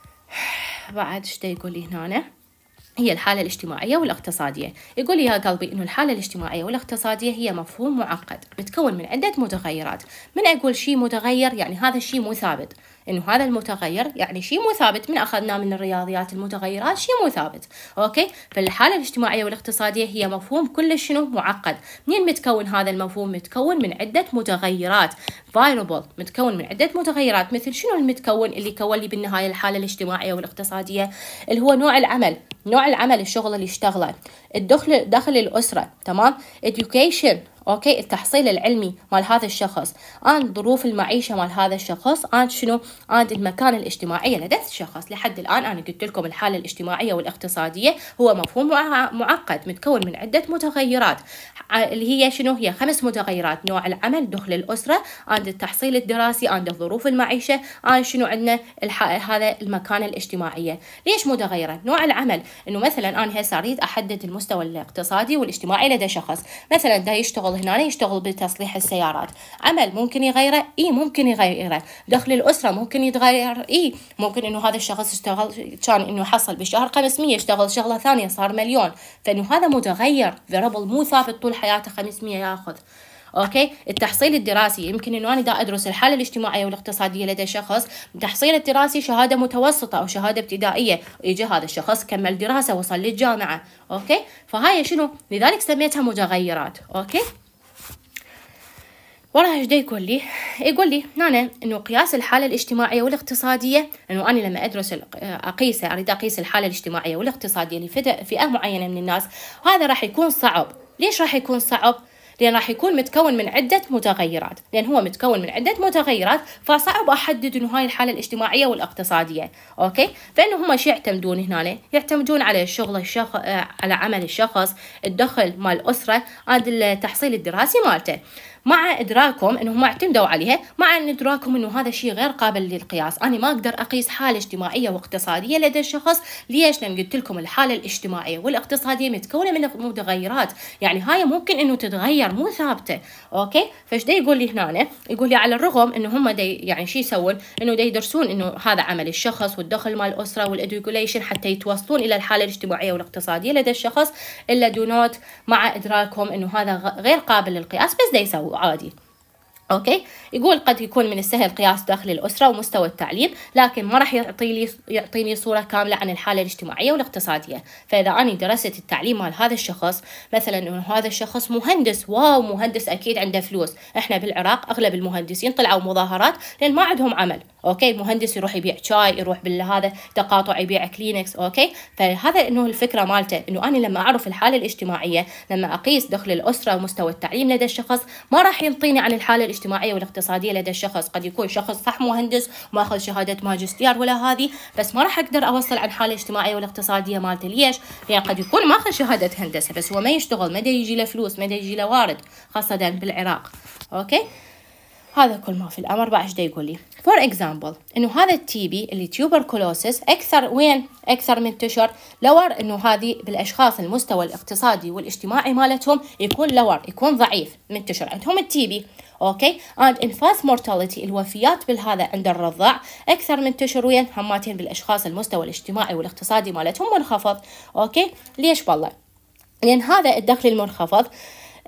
بعد ايش يقول لي هنا هي الحالة الاجتماعية والاقتصادية يقول يا قلبي أنه الحالة الاجتماعية والاقتصادية هي مفهوم معقد متكون من عدة متغيرات من أقول شيء متغير يعني هذا الشيء مو ثابت انه هذا المتغير يعني شيء مو ثابت من اخذناه من الرياضيات المتغيرات شيء مو ثابت اوكي فالحاله الاجتماعيه والاقتصاديه هي مفهوم كلش شنو معقد منين متكون هذا المفهوم متكون من عده متغيرات فايربل متكون من عده متغيرات مثل شنو المتكون اللي كون لي بالنهايه الحاله الاجتماعيه والاقتصاديه اللي هو نوع العمل نوع العمل الشغل اللي اشتغله الدخل داخل الأسرة تمام education اوكي التحصيل العلمي مال هذا الشخص عن ظروف المعيشه مال هذا الشخص عن شنو عن المكانه الاجتماعيه لدى الشخص لحد الان انا قلت لكم الحاله الاجتماعيه والاقتصاديه هو مفهوم معقد متكون من عده متغيرات اللي هي شنو هي خمس متغيرات نوع العمل دخل الاسره اند التحصيل الدراسي اند ظروف المعيشه عن شنو عندنا هذا المكانه الاجتماعيه ليش متغيره نوع العمل انه مثلا انا هسه اريد احدد المستوى الاقتصادي والاجتماعي لدى شخص مثلا دا يشتغل هنا يشتغل بتصليح السيارات عمل ممكن يغيره اي ممكن يغيره دخل الاسره ممكن يتغير اي ممكن انه هذا الشخص اشتغل كان انه حصل بالشهر 500 اشتغل شغله ثانيه صار مليون فانه هذا متغير فيربل مو ثابت طول حياته 500 ياخذ اوكي التحصيل الدراسي يمكن انه انا دا ادرس الحاله الاجتماعيه والاقتصاديه لدى شخص التحصيل الدراسي شهاده متوسطه او شهاده ابتدائيه يجي هذا الشخص كمل دراسه وصل للجامعه اوكي فهاي شنو لذلك سميتها متغيرات اوكي والله ايش يقول لي يقول لي نانا انه قياس الحاله الاجتماعيه والاقتصاديه انه انا لما ادرس اقيسه اريد اقيس الحاله الاجتماعيه والاقتصاديه لفئه معينه من الناس هذا راح يكون صعب ليش راح يكون صعب لأن راح يكون متكون من عدة متغيرات لأن هو متكون من عدة متغيرات فصعب أحدد إنه هاي الحالة الاجتماعية والاقتصادية أوكي فإنه هم شو يعتمدون هنا يعتمدون على شغل الشخ... على عمل الشخص الدخل مال الأسرة عاد التحصيل الدراسي مالته مع إدراكهم أنهم اعتمدوا عليها مع أن إدراكهم أنه هذا شيء غير قابل للقياس أنا ما أقدر أقيس حالة اجتماعية واقتصادية لدى الشخص ليش لأن قلت لكم الحالة الاجتماعية والاقتصادية متكونة من متغيرات يعني هاي ممكن أنه تتغير مو ثابتة أوكي فايش دا يقول لي هنا يقول لي على الرغم أنه هم دي يعني شو يسوون أنه دا يدرسون أنه هذا عمل الشخص والدخل مال الأسرة والإدوكوليشن حتى يتوصلون إلى الحالة الاجتماعية والاقتصادية لدى الشخص إلا دونوت مع إدراكهم أنه هذا غير قابل للقياس بس دا يسوي عادي اوكي يقول قد يكون من السهل قياس داخل الاسره ومستوى التعليم لكن ما راح يعطي لي يعطيني صوره كامله عن الحاله الاجتماعيه والاقتصاديه فاذا انا درست التعليم مال هذا الشخص مثلا انه هذا الشخص مهندس واو مهندس اكيد عنده فلوس احنا بالعراق اغلب المهندسين طلعوا مظاهرات لان ما عندهم عمل اوكي المهندس يروح يبيع شاي يروح بالهذا تقاطع يبيع كلينكس اوكي فهذا انه الفكره مالته انه انا لما اعرف الحاله الاجتماعيه لما اقيس دخل الاسره ومستوى التعليم لدى الشخص ما راح ينطيني عن الحاله الاجتماعيه والاقتصاديه لدى الشخص قد يكون شخص صح مهندس ماخذ شهاده ماجستير ولا هذه بس ما راح اقدر اوصل عن حاله الاجتماعيه والاقتصاديه مالته ليش يعني قد يكون ماخذ شهاده هندسه بس هو ما يشتغل ما يجي له فلوس ما يجي له وارد خاصه بالعراق اوكي هذا كل ما في الامر بعد ايش يقول لي فور اكزامبل انه هذا التي بي اللي تيوبركولوسيس اكثر وين اكثر منتشر لور انه هذه بالاشخاص المستوى الاقتصادي والاجتماعي مالتهم يكون لور يكون ضعيف منتشر عندهم التي بي اوكي اند انفاس مورتاليتي الوفيات بالهذا عند الرضع اكثر من تشرويا هماتين بالاشخاص المستوى الاجتماعي والاقتصادي مالتهم منخفض اوكي ليش بالله لأن هذا الدخل المنخفض آه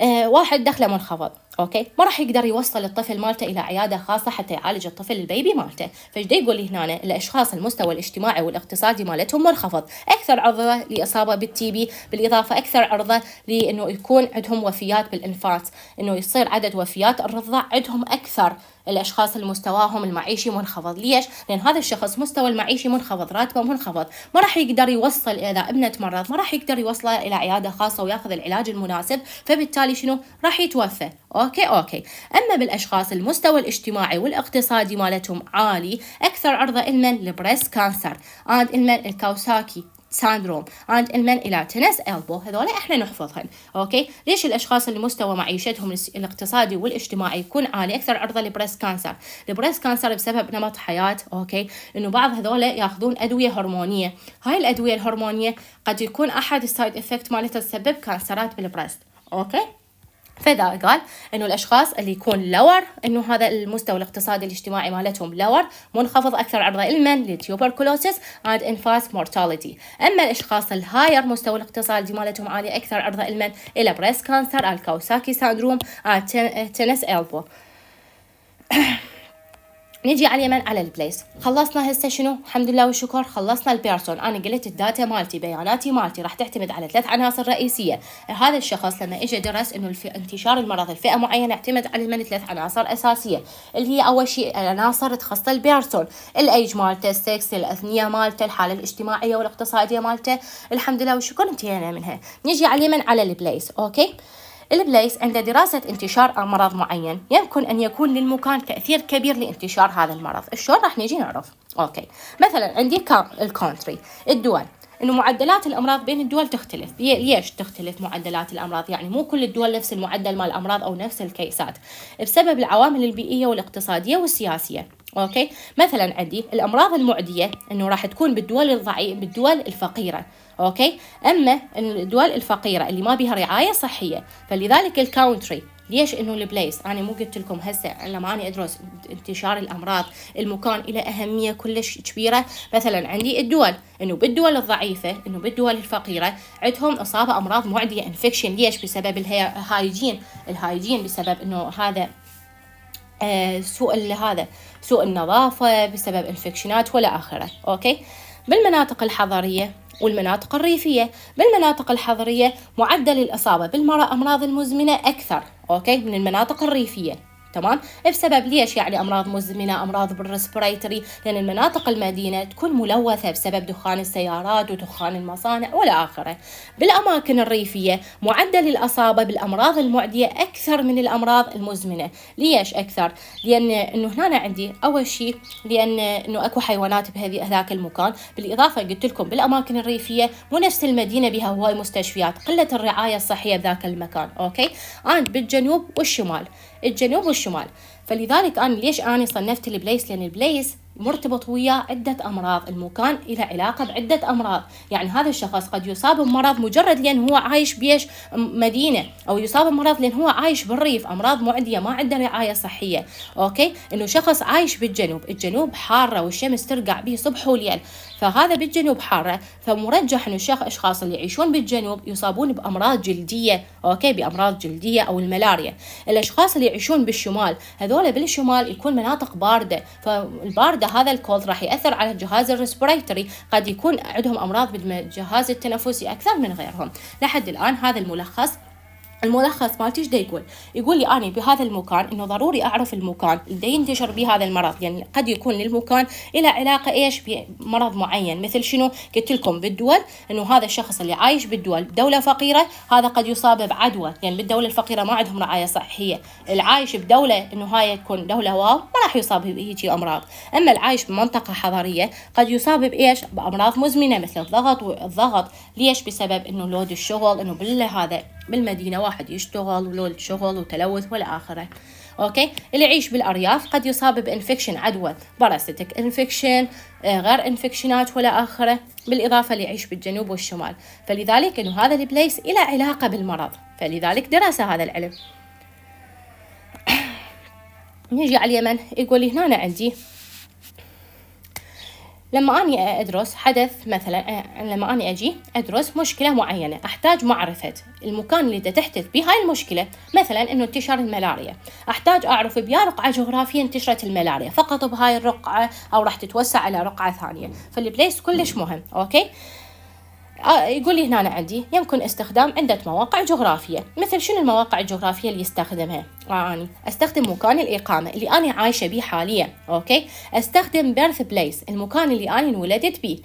آه، واحد دخله منخفض اوكي ما راح يقدر يوصل الطفل مالته الى عياده خاصه حتى يعالج الطفل البيبي مالته فايش يقول هنا الاشخاص المستوى الاجتماعي والاقتصادي مالتهم منخفض اكثر عرضه لاصابه بالتي بي بالاضافه اكثر عرضه لانه يكون عندهم وفيات بالانفاس انه يصير عدد وفيات الرضع عندهم اكثر الاشخاص اللي مستواهم المعيشي منخفض ليش لان هذا الشخص مستوى المعيشي منخفض راتبه منخفض ما راح يقدر يوصل اذا ابنه تمرض ما راح يقدر يوصله الى عياده خاصه وياخذ العلاج المناسب فبالتالي شنو راح يتوفى اوكي اوكي اما بالاشخاص المستوى الاجتماعي والاقتصادي مالتهم عالي اكثر عرضه لمن لبريس كانسر اند المن الكاوساكي ساندروم and المن إلى تنس elbow هذول إحنا نحفظهم أوكي ليش الأشخاص اللي مستوى معيشتهم الاقتصادي والاجتماعي يكون عالي أكثر عرضة لبريس كانسر البريس كانسر بسبب نمط حياة أوكي إنه بعض هذول ياخذون أدوية هرمونية هاي الأدوية الهرمونية قد يكون أحد السايد إفكت مالتها تسبب كانسرات بالبريست أوكي فذا قال إنه الأشخاص اللي يكون لور إنه هذا المستوى الاقتصادي الاجتماعي مالتهم لور منخفض أكثر عرضة علما للتيوبركلوسيس and انفاس مورتاليتي أما الأشخاص الهاير مستوى الاقتصادي مالتهم عالي أكثر عرضة علما إلى بريس كانسر الكاوساكي ساندروم تنس إلبو نجي على اليمن على البليس خلصنا هسه شنو الحمد لله والشكر خلصنا البيرسون انا قلت الداتا مالتي بياناتي مالتي راح تعتمد على ثلاث عناصر رئيسيه هذا الشخص لما اجى درس انه الف... انتشار المرض الفئة معينه اعتمد على من ثلاث عناصر اساسيه اللي هي اول شيء العناصر تخص البيرسون الايج مالته السكس الاثنيه مالته الحاله الاجتماعيه والاقتصاديه مالته الحمد لله والشكر انتهينا منها نجي على اليمن على البليس اوكي البليس عند دراسة انتشار مرض معين يمكن أن يكون للمكان تأثير كبير لانتشار هذا المرض شلون راح نجي نعرف أوكي مثلا عندي الكونتري الدول انه معدلات الامراض بين الدول تختلف ليش تختلف معدلات الامراض يعني مو كل الدول نفس المعدل مال الامراض او نفس الكيسات بسبب العوامل البيئيه والاقتصاديه والسياسيه اوكي مثلا عندي الامراض المعديه انه راح تكون بالدول الضعي بالدول الفقيره اوكي اما الدول الفقيره اللي ما بها رعايه صحيه فلذلك الكاونتري ليش انه البليس انا مو قلت لكم هسه لما انا ادرس انتشار الامراض المكان له اهميه كلش كبيره مثلا عندي الدول انه بالدول الضعيفه انه بالدول الفقيره عندهم اصابه امراض معديه انفكشن ليش بسبب الهايجين الهايجين بسبب انه هذا آه سوء هذا سوء النظافة بسبب انفكشنات ولا آخره أوكي بالمناطق الحضرية والمناطق الريفية بالمناطق الحضرية معدل الإصابة بالمرأة أمراض المزمنة أكثر أوكي من المناطق الريفية تمام بسبب ليش يعني امراض مزمنه امراض بالريسبريتري لان المناطق المدينه تكون ملوثه بسبب دخان السيارات ودخان المصانع والى اخره بالاماكن الريفيه معدل الاصابه بالامراض المعديه اكثر من الامراض المزمنه ليش اكثر لان انه هنا عندي اول شيء لان انه اكو حيوانات بهذه هذاك المكان بالاضافه قلت لكم بالاماكن الريفيه مو نفس المدينه بها هواي مستشفيات قله الرعايه الصحيه بذاك المكان اوكي انا بالجنوب والشمال الجنوب والشمال فلذلك أنا ليش أنا صنفت البليس لأن البليس مرتبط وياه عدة أمراض المكان إلى علاقة بعدة أمراض يعني هذا الشخص قد يصاب بمرض مجرد لأن هو عايش بيش مدينة أو يصاب بمرض لأن هو عايش بالريف أمراض معدية ما عنده رعاية صحية أوكي إنه شخص عايش بالجنوب الجنوب حارة والشمس ترقع به صبح وليل فهذا بالجنوب حارة فمرجح أن الأشخاص اللي يعيشون بالجنوب يصابون بأمراض جلدية أوكي بأمراض جلدية أو الملاريا الأشخاص اللي يعيشون بالشمال هذول بالشمال يكون مناطق باردة فالباردة هذا الكولد راح يأثر على الجهاز الريسبريتري قد يكون عندهم أمراض بالجهاز التنفسي أكثر من غيرهم لحد الآن هذا الملخص الملخص مالتي دا يقول يقول لي اني بهذا المكان انه ضروري اعرف المكان اللي ينتشر به هذا المرض يعني قد يكون للمكان إلى علاقه ايش بمرض معين مثل شنو قلت لكم بالدول انه هذا الشخص اللي عايش بالدول بدوله فقيره هذا قد يصاب بعدوى يعني بالدوله الفقيره ما عندهم رعايه صحيه العايش بدوله انه هاي تكون دوله واو ما راح يصاب بهيجي امراض اما العايش بمنطقه حضريه قد يصاب بايش بامراض مزمنه مثل الضغط والضغط ليش بسبب انه لود الشغل انه بالله هذا بالمدينة واحد يشتغل ولو شغل وتلوث والآخرة اوكي اللي يعيش بالارياف قد يصاب بانفكشن عدوى باراسيتك انفكشن آه، غير انفكشنات ولا اخره بالاضافه اللي يعيش بالجنوب والشمال فلذلك انه هذا البليس الى علاقه بالمرض فلذلك درس هذا العلم نجي على اليمن يقول هنا أنا عندي لما أني أدرس حدث مثلا آه، لما أني أجي أدرس مشكلة معينة أحتاج معرفة المكان اللي تحدث به هاي المشكلة مثلا أنه انتشار الملاريا أحتاج أعرف بيا رقعة جغرافية انتشرت الملاريا فقط بهاي الرقعة أو راح تتوسع على رقعة ثانية فالبليس كلش مهم أوكي آه، يقول لي هنا أنا عندي يمكن استخدام عدة مواقع جغرافية مثل شنو المواقع الجغرافية اللي يستخدمها آه، أنا أستخدم مكان الإقامة اللي أنا عايشة بيه حاليا أوكي أستخدم بيرث بليس المكان اللي أنا انولدت بيه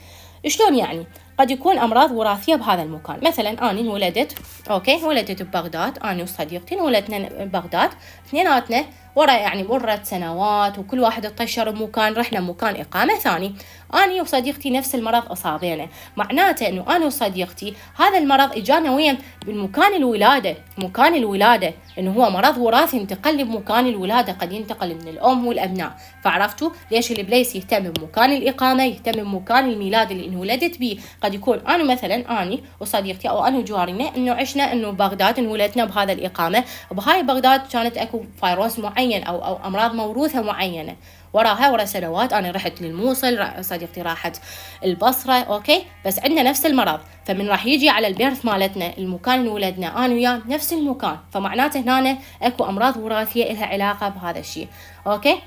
شلون يعني قد يكون أمراض وراثية بهذا المكان مثلا أنا انولدت أوكي ولدت ببغداد أنا وصديقتي انولدنا ببغداد اثنيناتنا ورا يعني مرت سنوات وكل واحد اتطشر بمكان رحنا مكان إقامة ثاني أنا وصديقتي نفس المرض أصابينا معناته أنه أنا وصديقتي هذا المرض إجانا وين بالمكان الولادة مكان الولادة أنه هو مرض وراثي ينتقل بمكان الولادة قد ينتقل من الأم والأبناء فعرفتوا ليش البليس يهتم بمكان الإقامة يهتم بمكان الميلاد اللي انولدت به قد يكون أنا مثلا أنا وصديقتي أو أنا وجوارنا أنه عشنا أنه بغداد انولدنا بهذا الإقامة بهاي بغداد كانت أكو فيروس معين أو أو أمراض موروثة معينة وراها ورا سنوات انا رحت للموصل صديقتي راحت البصره اوكي بس عندنا نفس المرض فمن راح يجي على البيرث مالتنا المكان اللي ولدنا انا وياه نفس المكان فمعناته هنا اكو امراض وراثيه لها علاقه بهذا الشيء اوكي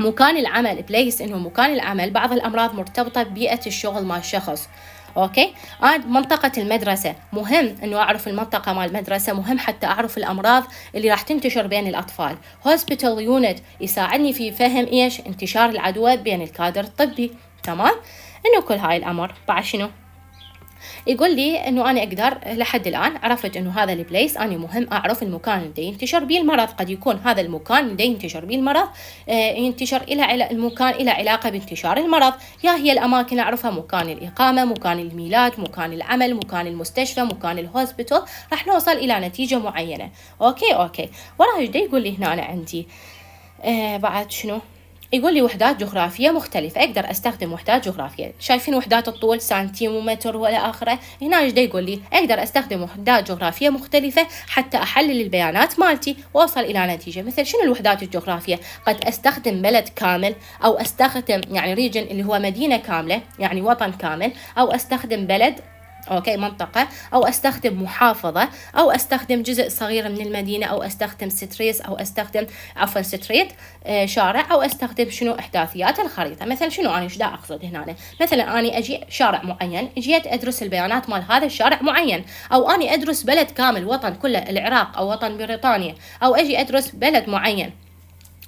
مكان العمل بليس انه مكان العمل بعض الامراض مرتبطه ببيئه الشغل مال الشخص اوكي عاد آه، منطقه المدرسه مهم انه اعرف المنطقه مال المدرسه مهم حتى اعرف الامراض اللي راح تنتشر بين الاطفال هوسبيتال يونت يساعدني في فهم ايش انتشار العدوى بين الكادر الطبي تمام انه كل هاي الامر بعد شنو يقول لي انه انا اقدر لحد الان عرفت انه هذا البليس انا مهم اعرف المكان اللي ينتشر به المرض قد يكون هذا المكان اللي ينتشر به المرض آه، ينتشر الى المكان الى علاقه بانتشار المرض يا هي الاماكن اعرفها مكان الاقامه مكان الميلاد مكان العمل مكان المستشفى مكان الهوسبيتال راح نوصل الى نتيجه معينه اوكي اوكي وراه يقول لي هنا انا عندي آه بعد شنو يقول لي وحدات جغرافية مختلفة أقدر أستخدم وحدات جغرافية شايفين وحدات الطول سنتيم ومتر ولا آخره هنا ايش يقول لي أقدر أستخدم وحدات جغرافية مختلفة حتى أحلل البيانات مالتي وأوصل إلى نتيجة مثل شنو الوحدات الجغرافية قد أستخدم بلد كامل أو أستخدم يعني ريجن اللي هو مدينة كاملة يعني وطن كامل أو أستخدم بلد اوكي منطقه او استخدم محافظه او استخدم جزء صغير من المدينه او استخدم ستريس او استخدم عفوا ستريت آه، شارع او استخدم شنو احداثيات الخريطه مثلا شنو انا ايش دا اقصد هنا مثلا اني اجي شارع معين جيت ادرس البيانات مال هذا الشارع معين او اني ادرس بلد كامل وطن كله العراق او وطن بريطانيا او اجي ادرس بلد معين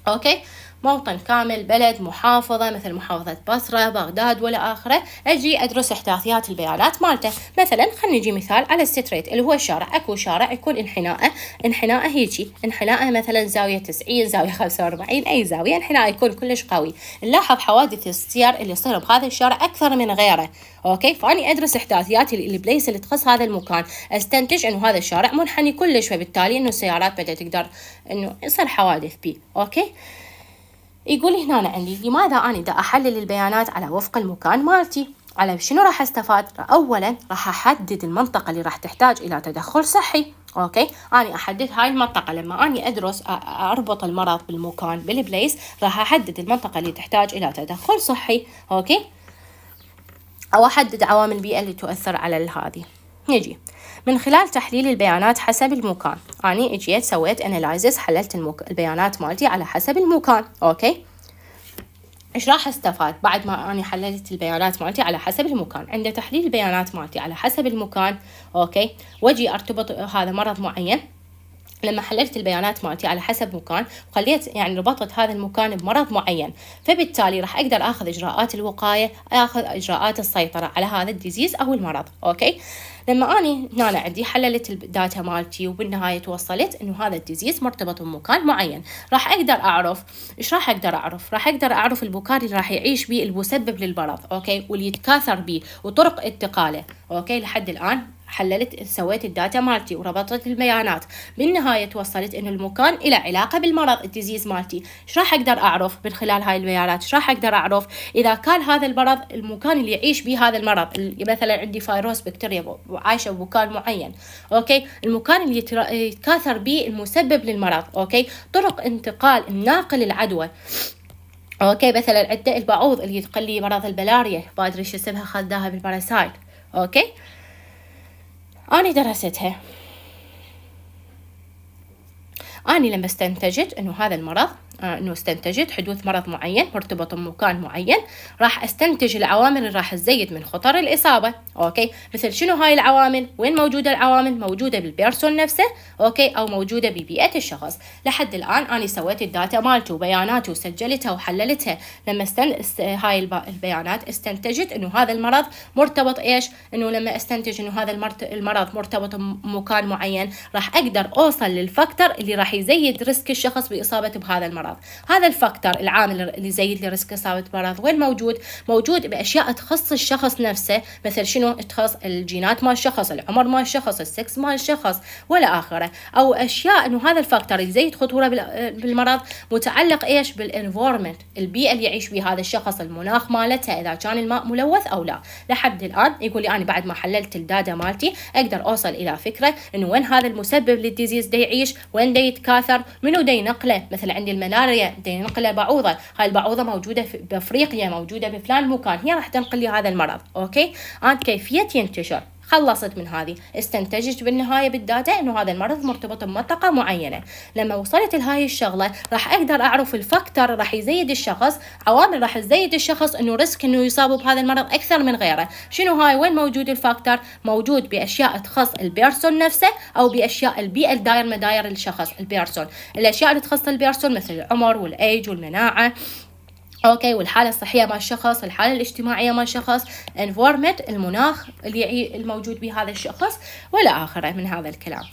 اوكي موطن كامل بلد محافظة مثل محافظة بصرة بغداد ولا آخره أجي أدرس إحداثيات البيانات مالته مثلا خلينا نجي مثال على الستريت اللي هو الشارع أكو شارع يكون انحناءه انحناءه هيجي انحناءه مثلا زاوية 90 زاوية 45 أي زاوية انحناءه يكون كلش قوي نلاحظ حوادث السير اللي يصير بهذا الشارع أكثر من غيره اوكي فاني ادرس احداثيات البليس اللي تخص هذا المكان استنتج انه هذا الشارع منحني كلش فبالتالي انه السيارات بدات تقدر انه يصير حوادث بيه اوكي يقول هنا أنا عندي لماذا أنا دا أحلل البيانات على وفق المكان مالتي على شنو راح استفاد أولا راح أحدد المنطقة اللي راح تحتاج إلى تدخل صحي اوكي اني احدد هاي المنطقه لما اني ادرس اربط المرض بالمكان بالبليس راح احدد المنطقه اللي تحتاج الى تدخل صحي اوكي او احدد عوامل البيئه اللي تؤثر على هذه نجي من خلال تحليل البيانات حسب المكان أني اجيت سويت اناليزس حللت المك... البيانات مالتي على حسب المكان أوكي ايش راح استفاد بعد ما اني حللت البيانات مالتي على حسب المكان عند تحليل البيانات مالتي على حسب المكان اوكي واجي ارتبط هذا مرض معين لما حللت البيانات مالتي على حسب مكان وخليت يعني ربطت هذا المكان بمرض معين فبالتالي راح اقدر اخذ اجراءات الوقايه اخذ اجراءات السيطره على هذا الديزيز او المرض اوكي لما أنا هنا عندي حللت الداتا مالتي وبالنهاية توصلت إنه هذا الديزيز مرتبط بمكان معين راح أقدر أعرف إيش راح أقدر أعرف راح أقدر أعرف البكار اللي راح يعيش بيه المسبب للمرض أوكي واللي يتكاثر بيه وطرق انتقاله أوكي لحد الآن حللت سويت الداتا مالتي وربطت البيانات بالنهايه توصلت انه المكان إلى علاقه بالمرض الديزيز مالتي ايش راح اقدر اعرف من خلال هاي البيانات ايش راح اقدر اعرف اذا كان هذا المرض المكان اللي يعيش به هذا المرض مثلا عندي فيروس بكتيريا وعايشة بمكان معين اوكي المكان اللي يتكاثر به المسبب للمرض اوكي طرق انتقال الناقل العدوى اوكي مثلا عندنا البعوض اللي تقلي مرض البلاريا ما ادري شو اسمها خذاها بالباراسايت اوكي أنا درستها أنا لما استنتجت أنه هذا المرض آه، انه استنتجت حدوث مرض معين مرتبط بمكان معين راح استنتج العوامل اللي راح تزيد من خطر الاصابه اوكي مثل شنو هاي العوامل وين موجوده العوامل موجوده بالبيرسون نفسه اوكي او موجوده ببيئه الشخص لحد الان انا سويت الداتا مالته وبياناته وسجلتها وحللتها لما استن... هاي البيانات استنتجت انه هذا المرض مرتبط ايش انه لما استنتج انه هذا المرت... المرض مرتبط بمكان معين راح اقدر اوصل للفاكتور اللي راح يزيد ريسك الشخص باصابه بهذا المرض المرض هذا الفاكتور العامل اللي يزيد لي ريسك إصابة مرض وين موجود موجود بأشياء تخص الشخص نفسه مثل شنو تخص الجينات مال الشخص العمر مال الشخص السكس مال الشخص ولا آخره أو أشياء إنه هذا الفاكتور يزيد خطورة بالمرض متعلق إيش بالإنفورمنت البيئة اللي يعيش بها هذا الشخص المناخ مالته إذا كان الماء ملوث أو لا لحد الآن يقول لي أنا بعد ما حللت الداتا مالتي أقدر أوصل إلى فكرة إنه وين هذا المسبب للديزيز دا يعيش وين دا يتكاثر منو دا ينقله مثل عندي المناخ سيناريو بدي ننقله بعوضه هاي البعوضه موجوده بافريقيا موجوده بفلان مكان هي راح تنقل لي هذا المرض اوكي عن كيفيه ينتشر خلصت من هذه استنتجت بالنهاية بالداتا أنه هذا المرض مرتبط بمنطقة معينة لما وصلت لهاي الشغلة راح أقدر أعرف الفاكتور راح يزيد الشخص عوامل راح تزيد الشخص أنه ريسك أنه يصاب بهذا المرض أكثر من غيره شنو هاي وين موجود الفاكتور موجود بأشياء تخص البيرسون نفسه أو بأشياء البيئة الداير مداير الشخص البيرسون الأشياء اللي تخص البيرسون مثل العمر والأيج والمناعة اوكي والحاله الصحيه مال الشخص الحاله الاجتماعيه مال الشخص انفورمنت المناخ اللي الموجود به هذا الشخص والى اخره من هذا الكلام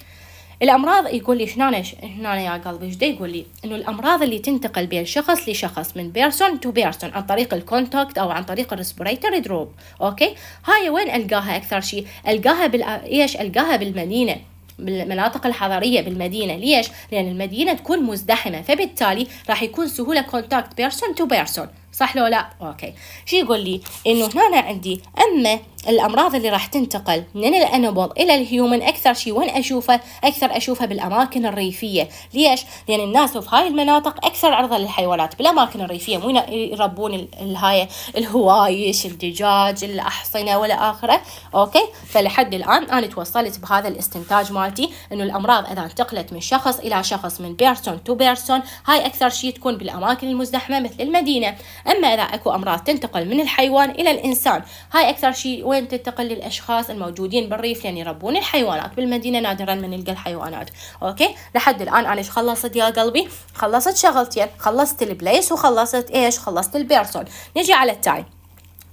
الامراض يقول لي شنو هنا يا قلبي ايش يقول لي انه الامراض اللي تنتقل بين شخص لشخص من بيرسون تو بيرسون عن طريق الكونتاكت او عن طريق الريسبريتر دروب اوكي هاي وين القاها اكثر شيء القاها بال ايش القاها بالمدينه بالمناطق الحضريه بالمدينه ليش لان المدينه تكون مزدحمه فبالتالي راح يكون سهوله contact person to person صح لو لا اوكي شو يقول لي انه هنا عندي اما الامراض اللي راح تنتقل من الانابول الى الهيومن اكثر شيء وين اشوفه اكثر اشوفها بالاماكن الريفيه ليش لان الناس في هاي المناطق اكثر عرضه للحيوانات بالاماكن الريفيه مو يربون الهاي الهوايش الدجاج الاحصنه ولا اخره اوكي فلحد الان انا توصلت بهذا الاستنتاج مالتي انه الامراض اذا انتقلت من شخص الى شخص من بيرسون تو بيرسون هاي اكثر شيء تكون بالاماكن المزدحمه مثل المدينه أما إذا أكو أمراض تنتقل من الحيوان إلى الإنسان هاي أكثر شيء وين تنتقل للأشخاص الموجودين بالريف لأن يربون الحيوانات بالمدينة نادرا ما نلقى الحيوانات أوكي لحد الآن أنا خلصت يا قلبي خلصت شغلتين خلصت البليس وخلصت إيش خلصت البيرسون نجي على التايم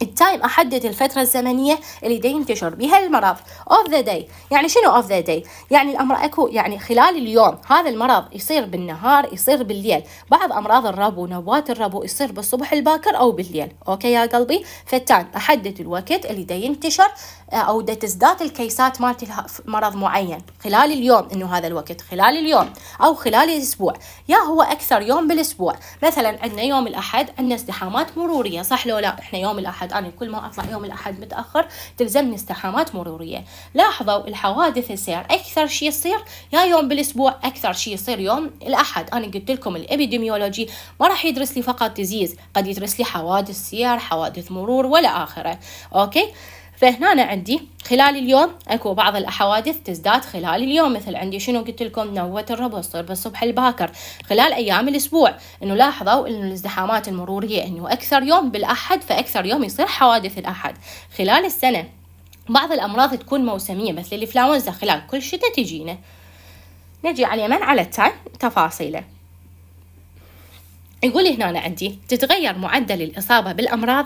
التايم احدد الفتره الزمنيه اللي دا ينتشر بها المرض اوف ذا داي يعني شنو اوف ذا داي يعني الامر اكو يعني خلال اليوم هذا المرض يصير بالنهار يصير بالليل بعض امراض الربو نوبات الربو يصير بالصبح الباكر او بالليل اوكي يا قلبي فالتايم احدد الوقت اللي دا ينتشر آه، او دا تزداد الكيسات مالتي مرض معين خلال اليوم انه هذا الوقت خلال اليوم او خلال الاسبوع يا هو اكثر يوم بالاسبوع مثلا عندنا يوم الاحد عندنا ازدحامات مروريه صح لو لا احنا يوم الاحد انا كل ما اطلع يوم الاحد متاخر تلزمني ازدحامات مروريه لاحظوا الحوادث السير اكثر شيء يصير يا يوم بالاسبوع اكثر شيء يصير يوم الاحد انا قلت لكم الابيديميولوجي ما راح يدرس لي فقط تزيز قد يدرس لي حوادث سير حوادث مرور ولا اخره اوكي فهنا عندي خلال اليوم اكو بعض الحوادث تزداد خلال اليوم مثل عندي شنو قلت لكم نوة الربو تصير بالصبح الباكر خلال ايام الاسبوع انه لاحظوا انه الازدحامات المروريه انه اكثر يوم بالاحد فاكثر يوم يصير حوادث الاحد خلال السنه بعض الامراض تكون موسميه مثل الانفلونزا خلال كل شتاء تجينا نجي على اليمن على التايم تفاصيله يقول هنا عندي تتغير معدل الإصابة بالأمراض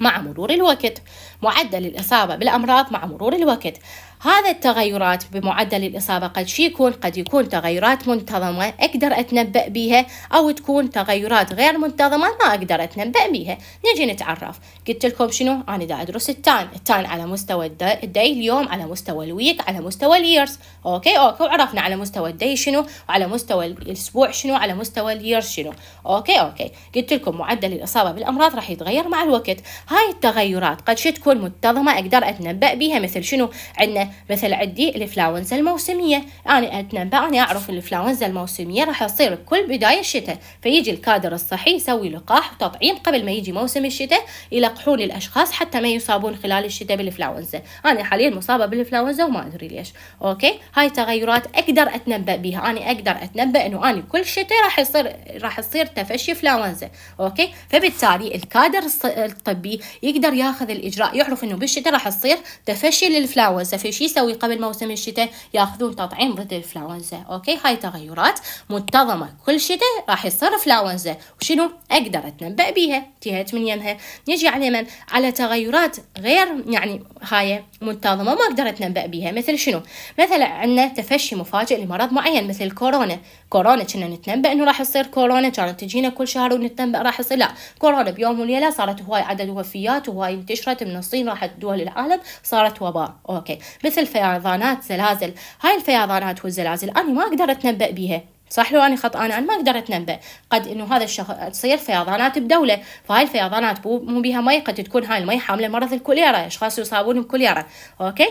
مع مرور الوقت معدل الإصابة بالأمراض مع مرور الوقت هذا التغيرات بمعدل الإصابة قد شي يكون قد يكون تغيرات منتظمة أقدر أتنبأ بها أو تكون تغيرات غير منتظمة ما أقدر أتنبأ بها نجي نتعرف قلت لكم شنو أنا دا أدرس التان التان على مستوى الدي اليوم على مستوى الويك على مستوى اليرز أوكي أوكي وعرفنا على مستوى الدي شنو وعلى مستوى الأسبوع شنو على مستوى اليرز شنو أوكي أوكي قلت لكم معدل الإصابة بالأمراض راح يتغير مع الوقت هاي التغيرات قد شي تكون منتظمة أقدر أتنبأ بها مثل شنو عندنا مثل عندي الفلاونزا الموسمية أنا أتنبأ أنا أعرف الفلاونزا الموسمية راح تصير بكل بداية الشتاء فيجي الكادر الصحي يسوي لقاح وتطعيم قبل ما يجي موسم الشتاء يلقحون الأشخاص حتى ما يصابون خلال الشتاء بالفلاونزا أنا حاليا مصابة بالفلاونزا وما أدري ليش أوكي هاي تغيرات أقدر أتنبأ بها أنا أقدر أتنبأ أنه أنا كل شتاء راح يصير راح يصير تفشي فلاونزا أوكي فبالتالي الكادر الطبي يقدر ياخذ الإجراء يعرف أنه بالشتاء راح يصير تفشي للفلاونزا في شو يسوي قبل موسم الشتاء ياخذون تطعيم ضد الانفلونزا اوكي هاي تغيرات منتظمه كل شتاء راح يصير انفلونزا وشنو اقدر اتنبا بيها انتهت من يمها نجي على من على تغيرات غير يعني هاي منتظمه ما اقدر اتنبا بيها مثل شنو مثلا عندنا تفشي مفاجئ لمرض معين مثل كورونا كورونا كنا نتنبا انه راح يصير كورونا كانت تجينا كل شهر ونتنبا راح يصير لا كورونا بيوم وليله صارت هواي عدد وفيات وهواي انتشرت من الصين راحت دول العالم صارت وباء اوكي مثل فيضانات زلازل هاي الفيضانات والزلازل أنا ما أقدر أتنبأ بيها صح لو أنا خطأنا أنا ما أقدر أتنبأ قد إنه هذا الشخص تصير فيضانات بدولة فهاي الفيضانات مو بيها مي قد تكون هاي المي حاملة مرض الكوليرا أشخاص يصابون بكوليرا أوكي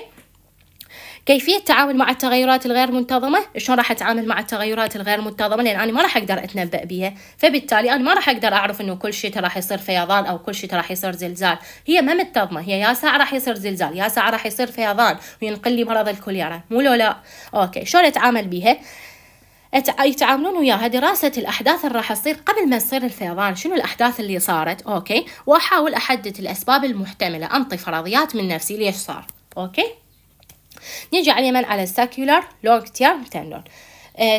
كيفيه التعامل مع التغيرات الغير منتظمه شلون راح اتعامل مع التغيرات الغير منتظمه لان انا ما راح اقدر اتنبا بها فبالتالي انا ما راح اقدر اعرف انه كل شيء راح يصير فيضان او كل شيء راح يصير زلزال هي ما منتظمة هي يا ساعه راح يصير زلزال يا ساعه راح يصير فيضان وينقل لي مرض الكوليرا مو لو لا اوكي شلون اتعامل بها يتعاملون وياها دراسة الأحداث اللي راح تصير قبل ما يصير الفيضان شنو الأحداث اللي صارت أوكي وأحاول أحدد الأسباب المحتملة أنطي فرضيات من نفسي ليش صار أوكي نيجي على اليمين على الساكيولار لونج تيرم تندون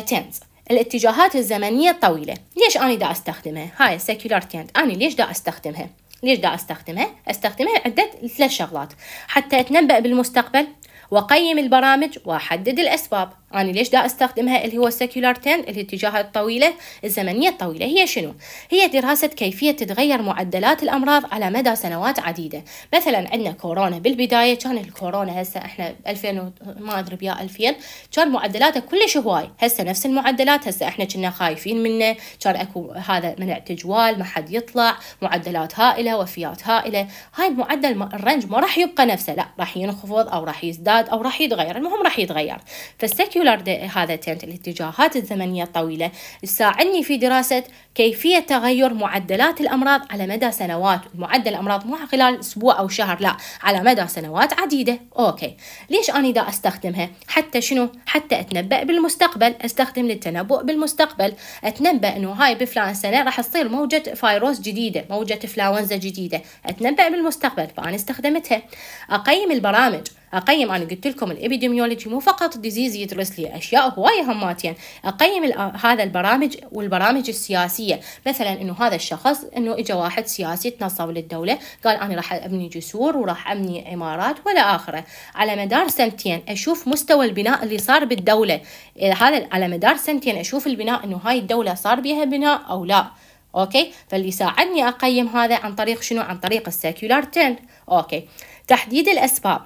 تنز الاتجاهات الزمنية الطويلة ليش أنا دا أستخدمها هاي الساكيولار تند أنا ليش دا أستخدمها ليش دا أستخدمها استخدمها عدة ثلاث شغلات حتى أتنبأ بالمستقبل وأقيم البرامج وأحدد الأسباب أنا يعني ليش دا أستخدمها اللي هو السكيولار تين الاتجاهات الطويلة الزمنية الطويلة هي شنو؟ هي دراسة كيفية تتغير معدلات الأمراض على مدى سنوات عديدة مثلا عندنا كورونا بالبداية كان الكورونا هسه احنا 2000 ما أدري بيا 2000 كان معدلاته كلش هواي هسه نفس المعدلات هسه احنا كنا خايفين منه كان اكو هذا منع تجوال ما حد يطلع معدلات هائلة وفيات هائلة هاي المعدل الرنج ما راح يبقى نفسه لا راح ينخفض أو راح يزداد أو راح يتغير المهم راح يتغير فالسكيولار سيركيولار هذا الاتجاهات الزمنية الطويلة تساعدني في دراسة كيفية تغير معدلات الأمراض على مدى سنوات معدل الأمراض مو خلال أسبوع أو شهر لا على مدى سنوات عديدة أوكي ليش أنا دا أستخدمها حتى شنو حتى أتنبأ بالمستقبل أستخدم للتنبؤ بالمستقبل أتنبأ أنه هاي بفلان سنة راح تصير موجة فيروس جديدة موجة إنفلونزا جديدة أتنبأ بالمستقبل فأنا استخدمتها أقيم البرامج اقيم انا قلت لكم الابيديميولوجي مو فقط ديزيز يدرس لي اشياء هوايه هماتين اقيم هذا البرامج والبرامج السياسيه مثلا انه هذا الشخص انه اجى واحد سياسي تنصب للدوله قال انا راح ابني جسور وراح ابني عمارات ولا اخره على مدار سنتين اشوف مستوى البناء اللي صار بالدوله هذا على مدار سنتين اشوف البناء انه هاي الدوله صار بها بناء او لا اوكي فاللي ساعدني اقيم هذا عن طريق شنو عن طريق السيكولار 10 اوكي تحديد الاسباب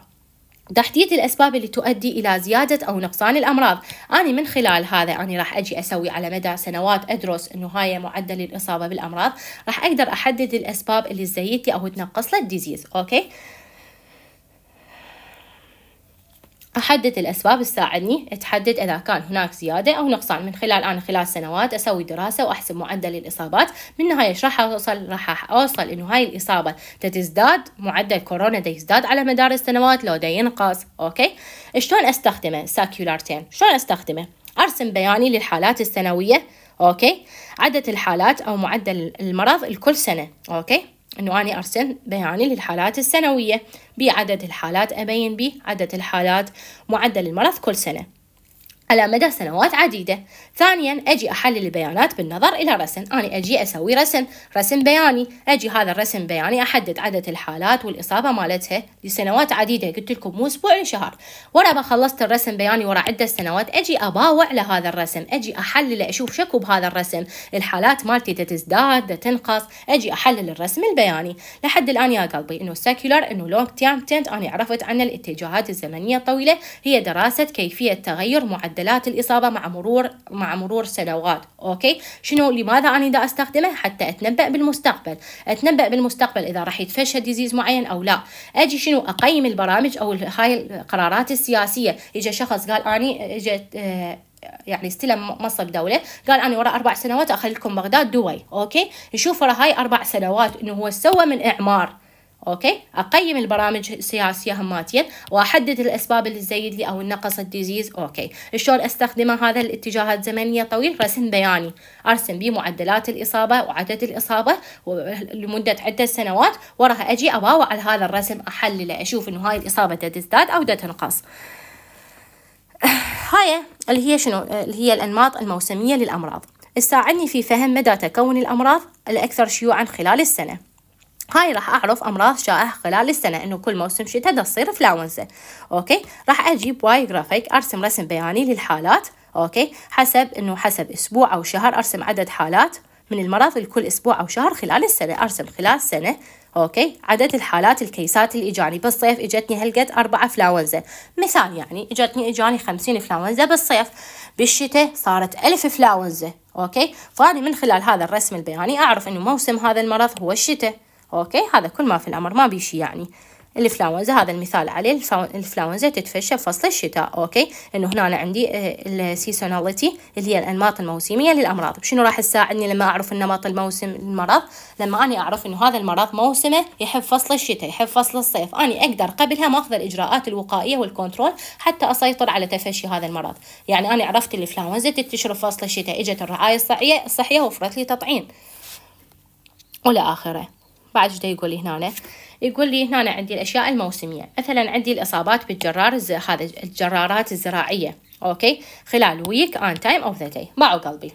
تحديد الأسباب اللي تؤدي إلى زيادة أو نقصان الأمراض أنا من خلال هذا أنا راح أجي أسوي على مدى سنوات أدرس أنه هاي معدل الإصابة بالأمراض راح أقدر أحدد الأسباب اللي تزيد أو تنقص للديزيز أوكي أحدد الأسباب تساعدني أتحدد إذا كان هناك زيادة أو نقصان من خلال أنا خلال سنوات أسوي دراسة وأحسب معدل الإصابات من نهاية إيش راح أوصل راح أوصل إنه هاي الإصابة تزداد معدل كورونا تزداد على مدار السنوات لو دا ينقص أوكي شلون أستخدمه ساكيولارتين شلون أستخدمه أرسم بياني للحالات السنوية أوكي عدد الحالات أو معدل المرض لكل سنة أوكي أنه اني أرسم بياني للحالات السنوية بعدد الحالات أبين به عدد الحالات معدل المرض كل سنة على مدى سنوات عديدة ثانيا أجي أحلل البيانات بالنظر إلى رسم أنا أجي أسوي رسم رسم بياني أجي هذا الرسم بياني أحدد عدد الحالات والإصابة مالتها لسنوات عديدة قلت لكم مو أسبوع لشهر ورا ما خلصت الرسم بياني ورا عدة سنوات أجي أباوع لهذا الرسم أجي أحلل أشوف شكو بهذا الرسم الحالات مالتي تتزداد تنقص أجي أحلل الرسم البياني لحد الآن يا قلبي إنه السكيولر إنه لونج تيرم تنت أنا عرفت عن الاتجاهات الزمنية الطويلة هي دراسة كيفية تغير معدل معدلات الإصابة مع مرور مع مرور سنوات أوكي شنو لماذا أنا دا أستخدمه حتى أتنبأ بالمستقبل أتنبأ بالمستقبل إذا راح يتفشى ديزيز معين أو لا أجي شنو أقيم البرامج أو هاي القرارات السياسية إجا شخص قال أني إجت آه، يعني استلم منصب دولة قال أنا ورا أربع سنوات أخلي لكم بغداد دبي أوكي يشوف ورا هاي أربع سنوات إنه هو سوى من إعمار اوكي اقيم البرامج السياسيه هماتين واحدد الاسباب اللي تزيد لي او النقص الديزيز اوكي شلون استخدمه هذا الاتجاهات زمنيه طويل رسم بياني ارسم بيه معدلات الاصابه وعدد الاصابه لمده عده سنوات وراها اجي اباوع على هذا الرسم احلله اشوف انه هاي الاصابه تزداد او تنقص هاي اللي هي شنو اللي هي الانماط الموسميه للامراض تساعدني في فهم مدى تكون الامراض الاكثر شيوعا خلال السنه هاي راح أعرف أمراض شائعة خلال السنة إنه كل موسم شتاء دا تصير فلاونزا أوكي راح أجيب واي جرافيك أرسم رسم بياني للحالات أوكي حسب إنه حسب أسبوع أو شهر أرسم عدد حالات من المرض لكل أسبوع أو شهر خلال السنة أرسم خلال سنة أوكي عدد الحالات الكيسات اللي إجاني بالصيف إجتني هلقد أربعة فلاونزا مثال يعني إجتني إجاني خمسين فلاونزا بالصيف بالشتاء صارت ألف فلاونزا أوكي فأنا من خلال هذا الرسم البياني أعرف إنه موسم هذا المرض هو الشتاء اوكي هذا كل ما في الامر ما بيشي يعني الانفلونزا هذا المثال عليه الانفلونزا تتفشى فصل الشتاء اوكي انه هنا انا عندي آه، السيزوناليتي اللي هي الانماط الموسميه للامراض شنو راح تساعدني لما اعرف النمط الموسم المرض لما اني اعرف انه هذا المرض موسمه يحب فصل الشتاء يحب فصل الصيف اني اقدر قبلها اخذ الاجراءات الوقائيه والكنترول حتى اسيطر على تفشي هذا المرض يعني انا عرفت الانفلونزا تنتشر فصل الشتاء اجت الرعايه الصحيه الصحيه وفرت لي تطعيم والى اخره بعد جدا يقول لي هنا يقول لي هنا عندي الأشياء الموسمية مثلا عندي الإصابات بالجرار هذا الجرارات الزراعية أوكي خلال ويك أون تايم أوف ذا داي باعوا قلبي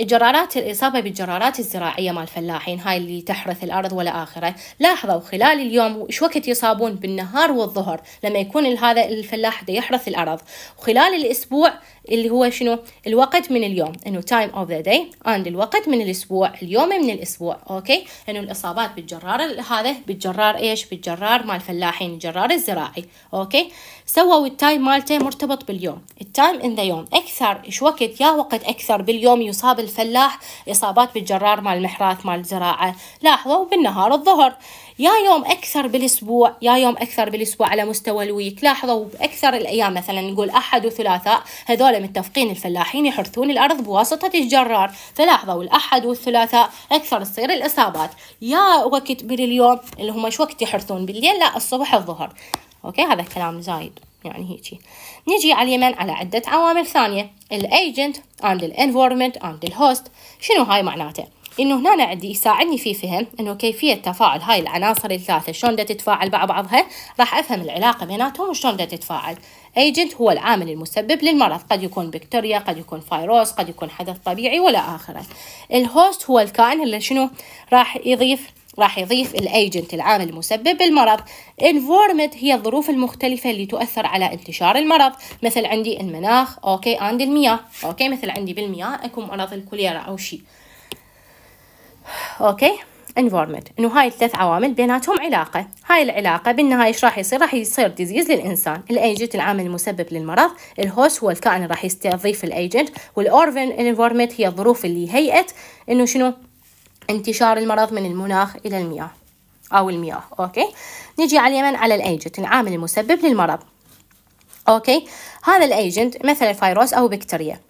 الجرارات الإصابة بالجرارات الزراعية مال الفلاحين هاي اللي تحرث الأرض ولا آخره لاحظوا خلال اليوم وش وقت يصابون بالنهار والظهر لما يكون هذا الفلاح يحرث الأرض وخلال الأسبوع اللي هو شنو الوقت من اليوم انه تايم اوف ذا داي اند الوقت من الاسبوع اليوم من الاسبوع اوكي انه الاصابات بالجرار هذا بالجرار ايش بالجرار مال الفلاحين الجرار الزراعي اوكي سووا التايم مالته مرتبط باليوم التايم ان ذا يوم اكثر ايش وقت يا وقت اكثر باليوم يصاب الفلاح اصابات بالجرار مال المحراث مال الزراعه لاحظوا بالنهار الظهر يا يوم أكثر بالأسبوع يا يوم أكثر بالأسبوع على مستوى الويك لاحظوا بأكثر الأيام مثلا نقول أحد وثلاثاء هذول متفقين الفلاحين يحرثون الأرض بواسطة الجرار فلاحظوا الأحد والثلاثاء أكثر تصير الإصابات يا وقت من اليوم اللي هم شو وقت يحرثون بالليل لا الصبح الظهر أوكي هذا كلام زايد يعني هيجي نجي على اليمن على عدة عوامل ثانية الايجنت أند الانفورمنت أند الهوست شنو هاي معناته انه هنا عندي يساعدني في فهم انه كيفيه تفاعل هاي العناصر الثلاثه شلون بدها تتفاعل مع بعضها راح افهم العلاقه بيناتهم وشلون بدها تتفاعل ايجنت هو العامل المسبب للمرض قد يكون بكتيريا قد يكون فيروس قد يكون حدث طبيعي ولا اخره الهوست هو الكائن اللي شنو راح يضيف راح يضيف الايجنت العامل المسبب بالمرض انفورمنت هي الظروف المختلفة اللي تؤثر على انتشار المرض مثل عندي المناخ اوكي اند المياه اوكي مثل عندي بالمياه اكو مرض الكوليرا او شيء اوكي انفورمنت انه هاي الثلاث عوامل بيناتهم علاقه هاي العلاقه بالنهايه ايش راح يصير راح يصير ديزيز للانسان الايجنت العامل المسبب للمرض الهوست هو الكائن اللي راح يستضيف الايجنت والاورفن انفورمنت هي الظروف اللي هيئت انه شنو انتشار المرض من المناخ الى المياه او المياه اوكي نجي على اليمن على الايجنت العامل المسبب للمرض اوكي هذا الايجنت مثلا فيروس او بكتيريا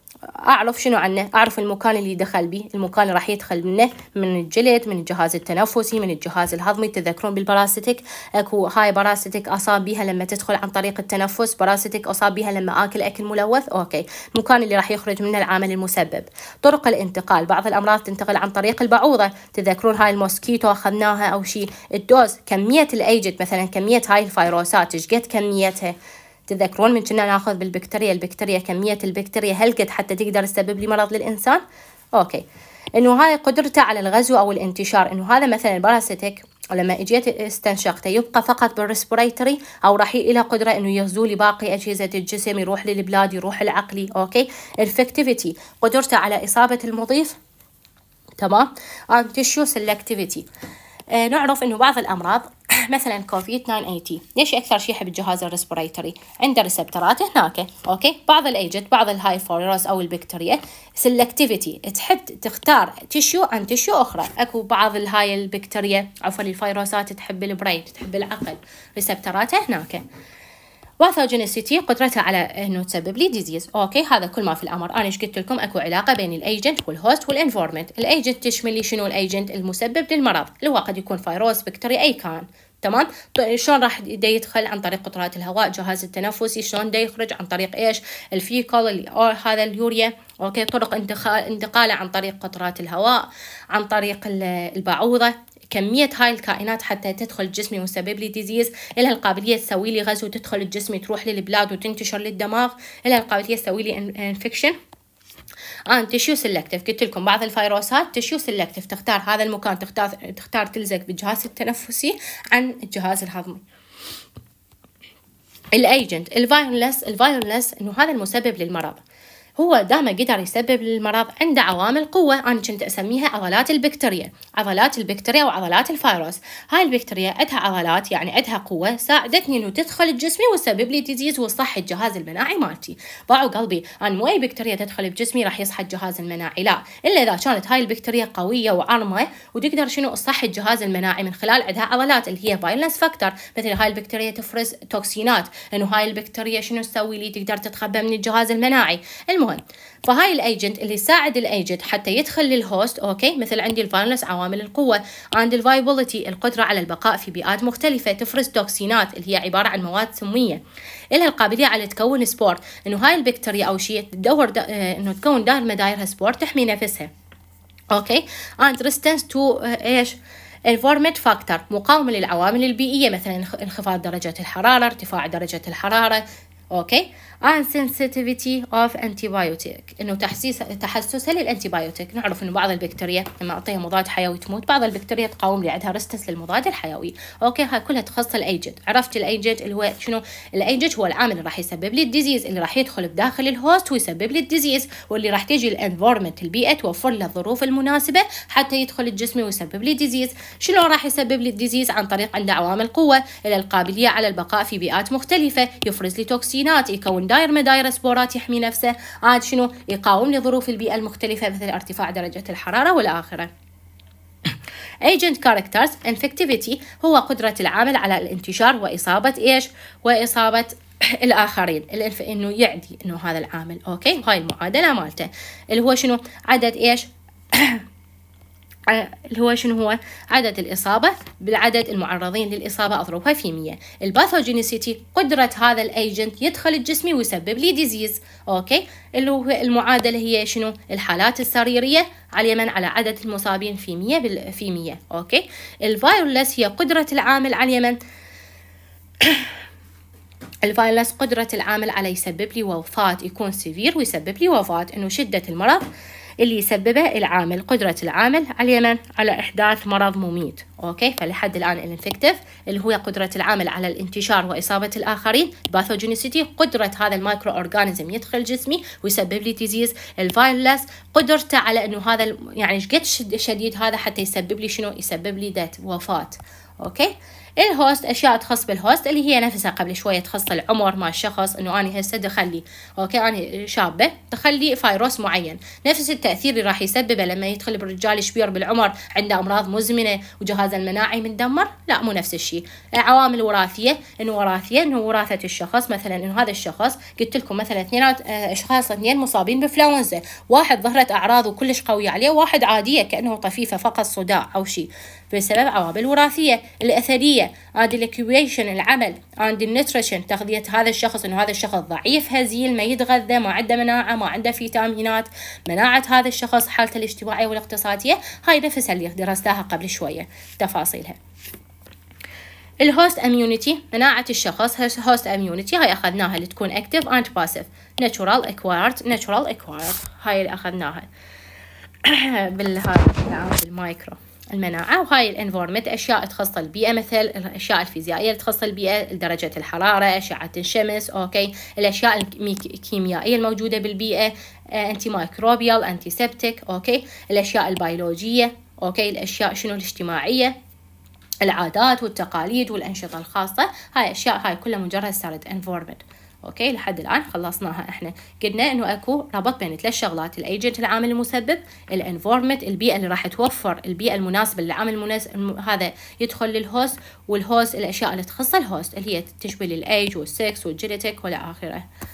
أعرف شنو عنه أعرف المكان اللي دخل به المكان اللي راح يدخل منه من الجلد من الجهاز التنفسي من الجهاز الهضمي تذكرون بالبراستيك أكو هاي براستيك أصاب بها لما تدخل عن طريق التنفس براستيك أصاب بها لما آكل أكل ملوث أوكي المكان اللي راح يخرج منه العامل المسبب طرق الانتقال بعض الأمراض تنتقل عن طريق البعوضة تذكرون هاي الموسكيتو أخذناها أو شيء الدوز كمية الايجت مثلا كمية هاي الفيروسات إيش قد كميتها تذكرون من كنا ناخذ بالبكتيريا البكتيريا كميه البكتيريا هل قد حتى تقدر تسبب لي مرض للانسان اوكي انه هاي قدرته على الغزو او الانتشار انه هذا مثلا الباراسيتيك لما اجيت استنشقته يبقى فقط بالريسبريتوري او راح له قدره انه يغزو لي باقي اجهزه الجسم يروح للبلاد يروح العقلي اوكي الفكتيفيتي قدرته على اصابه المضيف تمام تيشو سيلكتيفيتي آه، نعرف انه بعض الامراض مثلا كوفيد 980 ليش اكثر شيء يحب الجهاز الريسبيريتوري عنده ريسبترات هناك اوكي بعض الايجنت بعض الهاي فايروس او البكتيريا سلكتيفيتي تحب تختار تشو عن تشو اخرى اكو بعض الهاي البكتيريا عفوا الفيروسات تحب البرين تحب العقل ريسبترات هناك باثوجينيسيتي قدرتها على انه تسبب لي ديزيز اوكي هذا كل ما في الامر انا ايش قلت لكم اكو علاقه بين الايجنت والهوست والانفورمنت الايجنت تشمل لي شنو الايجنت المسبب للمرض اللي هو قد يكون فيروس بكتيريا اي كان تمام طيب، شلون راح دا يدخل عن طريق قطرات الهواء الجهاز التنفسي شلون دا يخرج عن طريق ايش الفيكال او هذا اليوريا اوكي طرق انتقاله عن طريق قطرات الهواء عن طريق البعوضه كمية هاي الكائنات حتى تدخل جسمي وسبب لي ديزيز إلها القابلية تسوي لي غزو تدخل الجسم تروح للبلاد وتنتشر للدماغ إلها القابلية تسوي لي انفكشن انا تشيو سلكتف قلت لكم بعض الفيروسات تشيو سلكتف تختار هذا المكان تختار تختار تلزق بالجهاز التنفسي عن الجهاز الهضمي الايجنت الفايرلس الفايرلس انه هذا المسبب للمرض هو دائما قدر يسبب للمرض عنده عوامل قوة أنا كنت أسميها عضلات البكتيريا عضلات البكتيريا وعضلات الفيروس هاي البكتيريا أدها عضلات يعني أدها قوة ساعدتني إنه تدخل بجسمي وتسبب لي ديزيز وصح الجهاز المناعي مالتي باعوا قلبي أنا مو أي بكتيريا تدخل بجسمي راح يصحى الجهاز المناعي لا إلا إذا كانت هاي البكتيريا قوية وعرمة وتقدر شنو صح الجهاز المناعي من خلال أدها عضلات اللي هي فايلنس فاكتور مثل هاي البكتيريا تفرز توكسينات لأنه هاي البكتيريا شنو تسوي لي تقدر تتخبى من الجهاز المناعي المهم المهم فهاي الايجنت اللي يساعد الايجنت حتى يدخل للهوست اوكي مثل عندي الفايرلس عوامل القوه عند الفايبلتي القدره على البقاء في بيئات مختلفه تفرز توكسينات اللي هي عباره عن مواد سميه لها القابليه على تكون سبور انه هاي البكتيريا او شيء تدور دا آه، انه تكون دائما دايرها سبور تحمي نفسها اوكي اند ريستنس تو ايش environment فاكتور مقاومة للعوامل البيئية مثلا انخفاض درجة الحرارة ارتفاع درجة الحرارة اوكي and sensitivity of antibiotic انه تحسيس تحسسها للانتيبايوتيك نعرف انه بعض البكتيريا لما اعطيها مضاد حيوي تموت بعض البكتيريا تقاوم اللي عندها ريستنس للمضاد الحيوي اوكي هاي كلها تخص الايجنت عرفت الايجنت اللي هو شنو الايجنت هو العامل اللي راح يسبب لي الديزيز اللي راح يدخل بداخل الهوست ويسبب لي الديزيز واللي راح تيجي الانفورمنت البيئه توفر له الظروف المناسبه حتى يدخل الجسم ويسبب لي ديزيز شنو راح يسبب لي الديزيز عن طريق عنده عوامل قوه الى القابليه على البقاء في بيئات مختلفه يفرز لي توكسينات يكون داير ما داير سبورات يحمي نفسه عاد شنو يقاوم لظروف البيئة المختلفة مثل ارتفاع درجة الحرارة والآخرة agent characters infectivity هو قدرة العامل على الانتشار وإصابة ايش؟ وإصابة الاخرين الانف... انه يعدي انه هذا العامل اوكي هاي المعادله مالته اللي هو شنو عدد ايش اللي هو شنو هو عدد الإصابة بالعدد المعرضين للإصابة أضربها في 100 الباثوجينيسيتي قدرة هذا الأيجنت يدخل الجسم ويسبب لي ديزيز أوكي اللي هو المعادلة هي شنو الحالات السريرية على اليمن على عدد المصابين في 100 بال... في 100 أوكي الفيرولس هي قدرة العامل على اليمن الفيروس قدرة العامل على يسبب لي وفاة يكون سيفير ويسبب لي وفاة إنه شدة المرض اللي يسببه العامل قدرة العامل على اليمن على إحداث مرض مميت أوكي فلحد الآن الانفكتيف اللي هو قدرة العامل على الانتشار وإصابة الآخرين باثوجينيسيتي قدرة هذا المايكرو أورجانيزم يدخل جسمي ويسبب لي ديزيز الفيرلس قدرته على أنه هذا يعني قد شديد هذا حتى يسبب لي شنو يسبب لي دات وفاة أوكي الهوست اشياء تخص بالهوست اللي هي نفسها قبل شويه تخص العمر مال الشخص انه انا هسه دخلي اوكي انا شابه دخلي فيروس معين نفس التاثير اللي راح يسببه لما يدخل بالرجال كبير بالعمر عنده امراض مزمنه وجهاز المناعي مندمر لا مو نفس الشيء عوامل وراثيه انه وراثيه انه وراثه الشخص مثلا انه هذا الشخص قلت لكم مثلا اثنين اشخاص اثنين مصابين بفلونزا واحد ظهرت اعراضه كلش قويه عليه واحد عاديه كانه طفيفه فقط صداع او شيء بسبب عوامل وراثية الأثرية الاكيويشن العمل عند النترشن تغذية هذا الشخص إنه هذا الشخص ضعيف هزيل ما يتغذى ما عنده مناعة ما عنده فيتامينات مناعة هذا الشخص حالته الاجتماعية والاقتصادية هاي نفسها اللي درستها قبل شوية تفاصيلها الهوست اميونيتي مناعة الشخص هوست اميونيتي هاي اخذناها اللي تكون اكتف اند باسيف ناتشورال اكوارد ناتشورال اكوارد هاي اللي اخذناها بالهذا بالمايكرو المناعة وهاي الانفورمنت أشياء تخص البيئة مثل الأشياء الفيزيائية اللي تخص البيئة درجة الحرارة أشعة الشمس أوكي الأشياء الكيميائية الموجودة بالبيئة أنتي مايكروبيال أنتي سبتك أوكي الأشياء البيولوجية أوكي الأشياء شنو الاجتماعية العادات والتقاليد والأنشطة الخاصة هاي أشياء هاي كلها مجرد سارد انفورمنت اوكي لحد الان خلصناها احنا قلنا انه اكو ربط بين ثلاث شغلات الايجنت العامل المسبب الانفورمنت البيئه اللي راح توفر البيئه المناسبه للعامل المناسب الم... هذا يدخل للهوست والهوست الاشياء اللي تخص الهوست اللي هي تشمل الايج والسكس والجينيتك والى اخره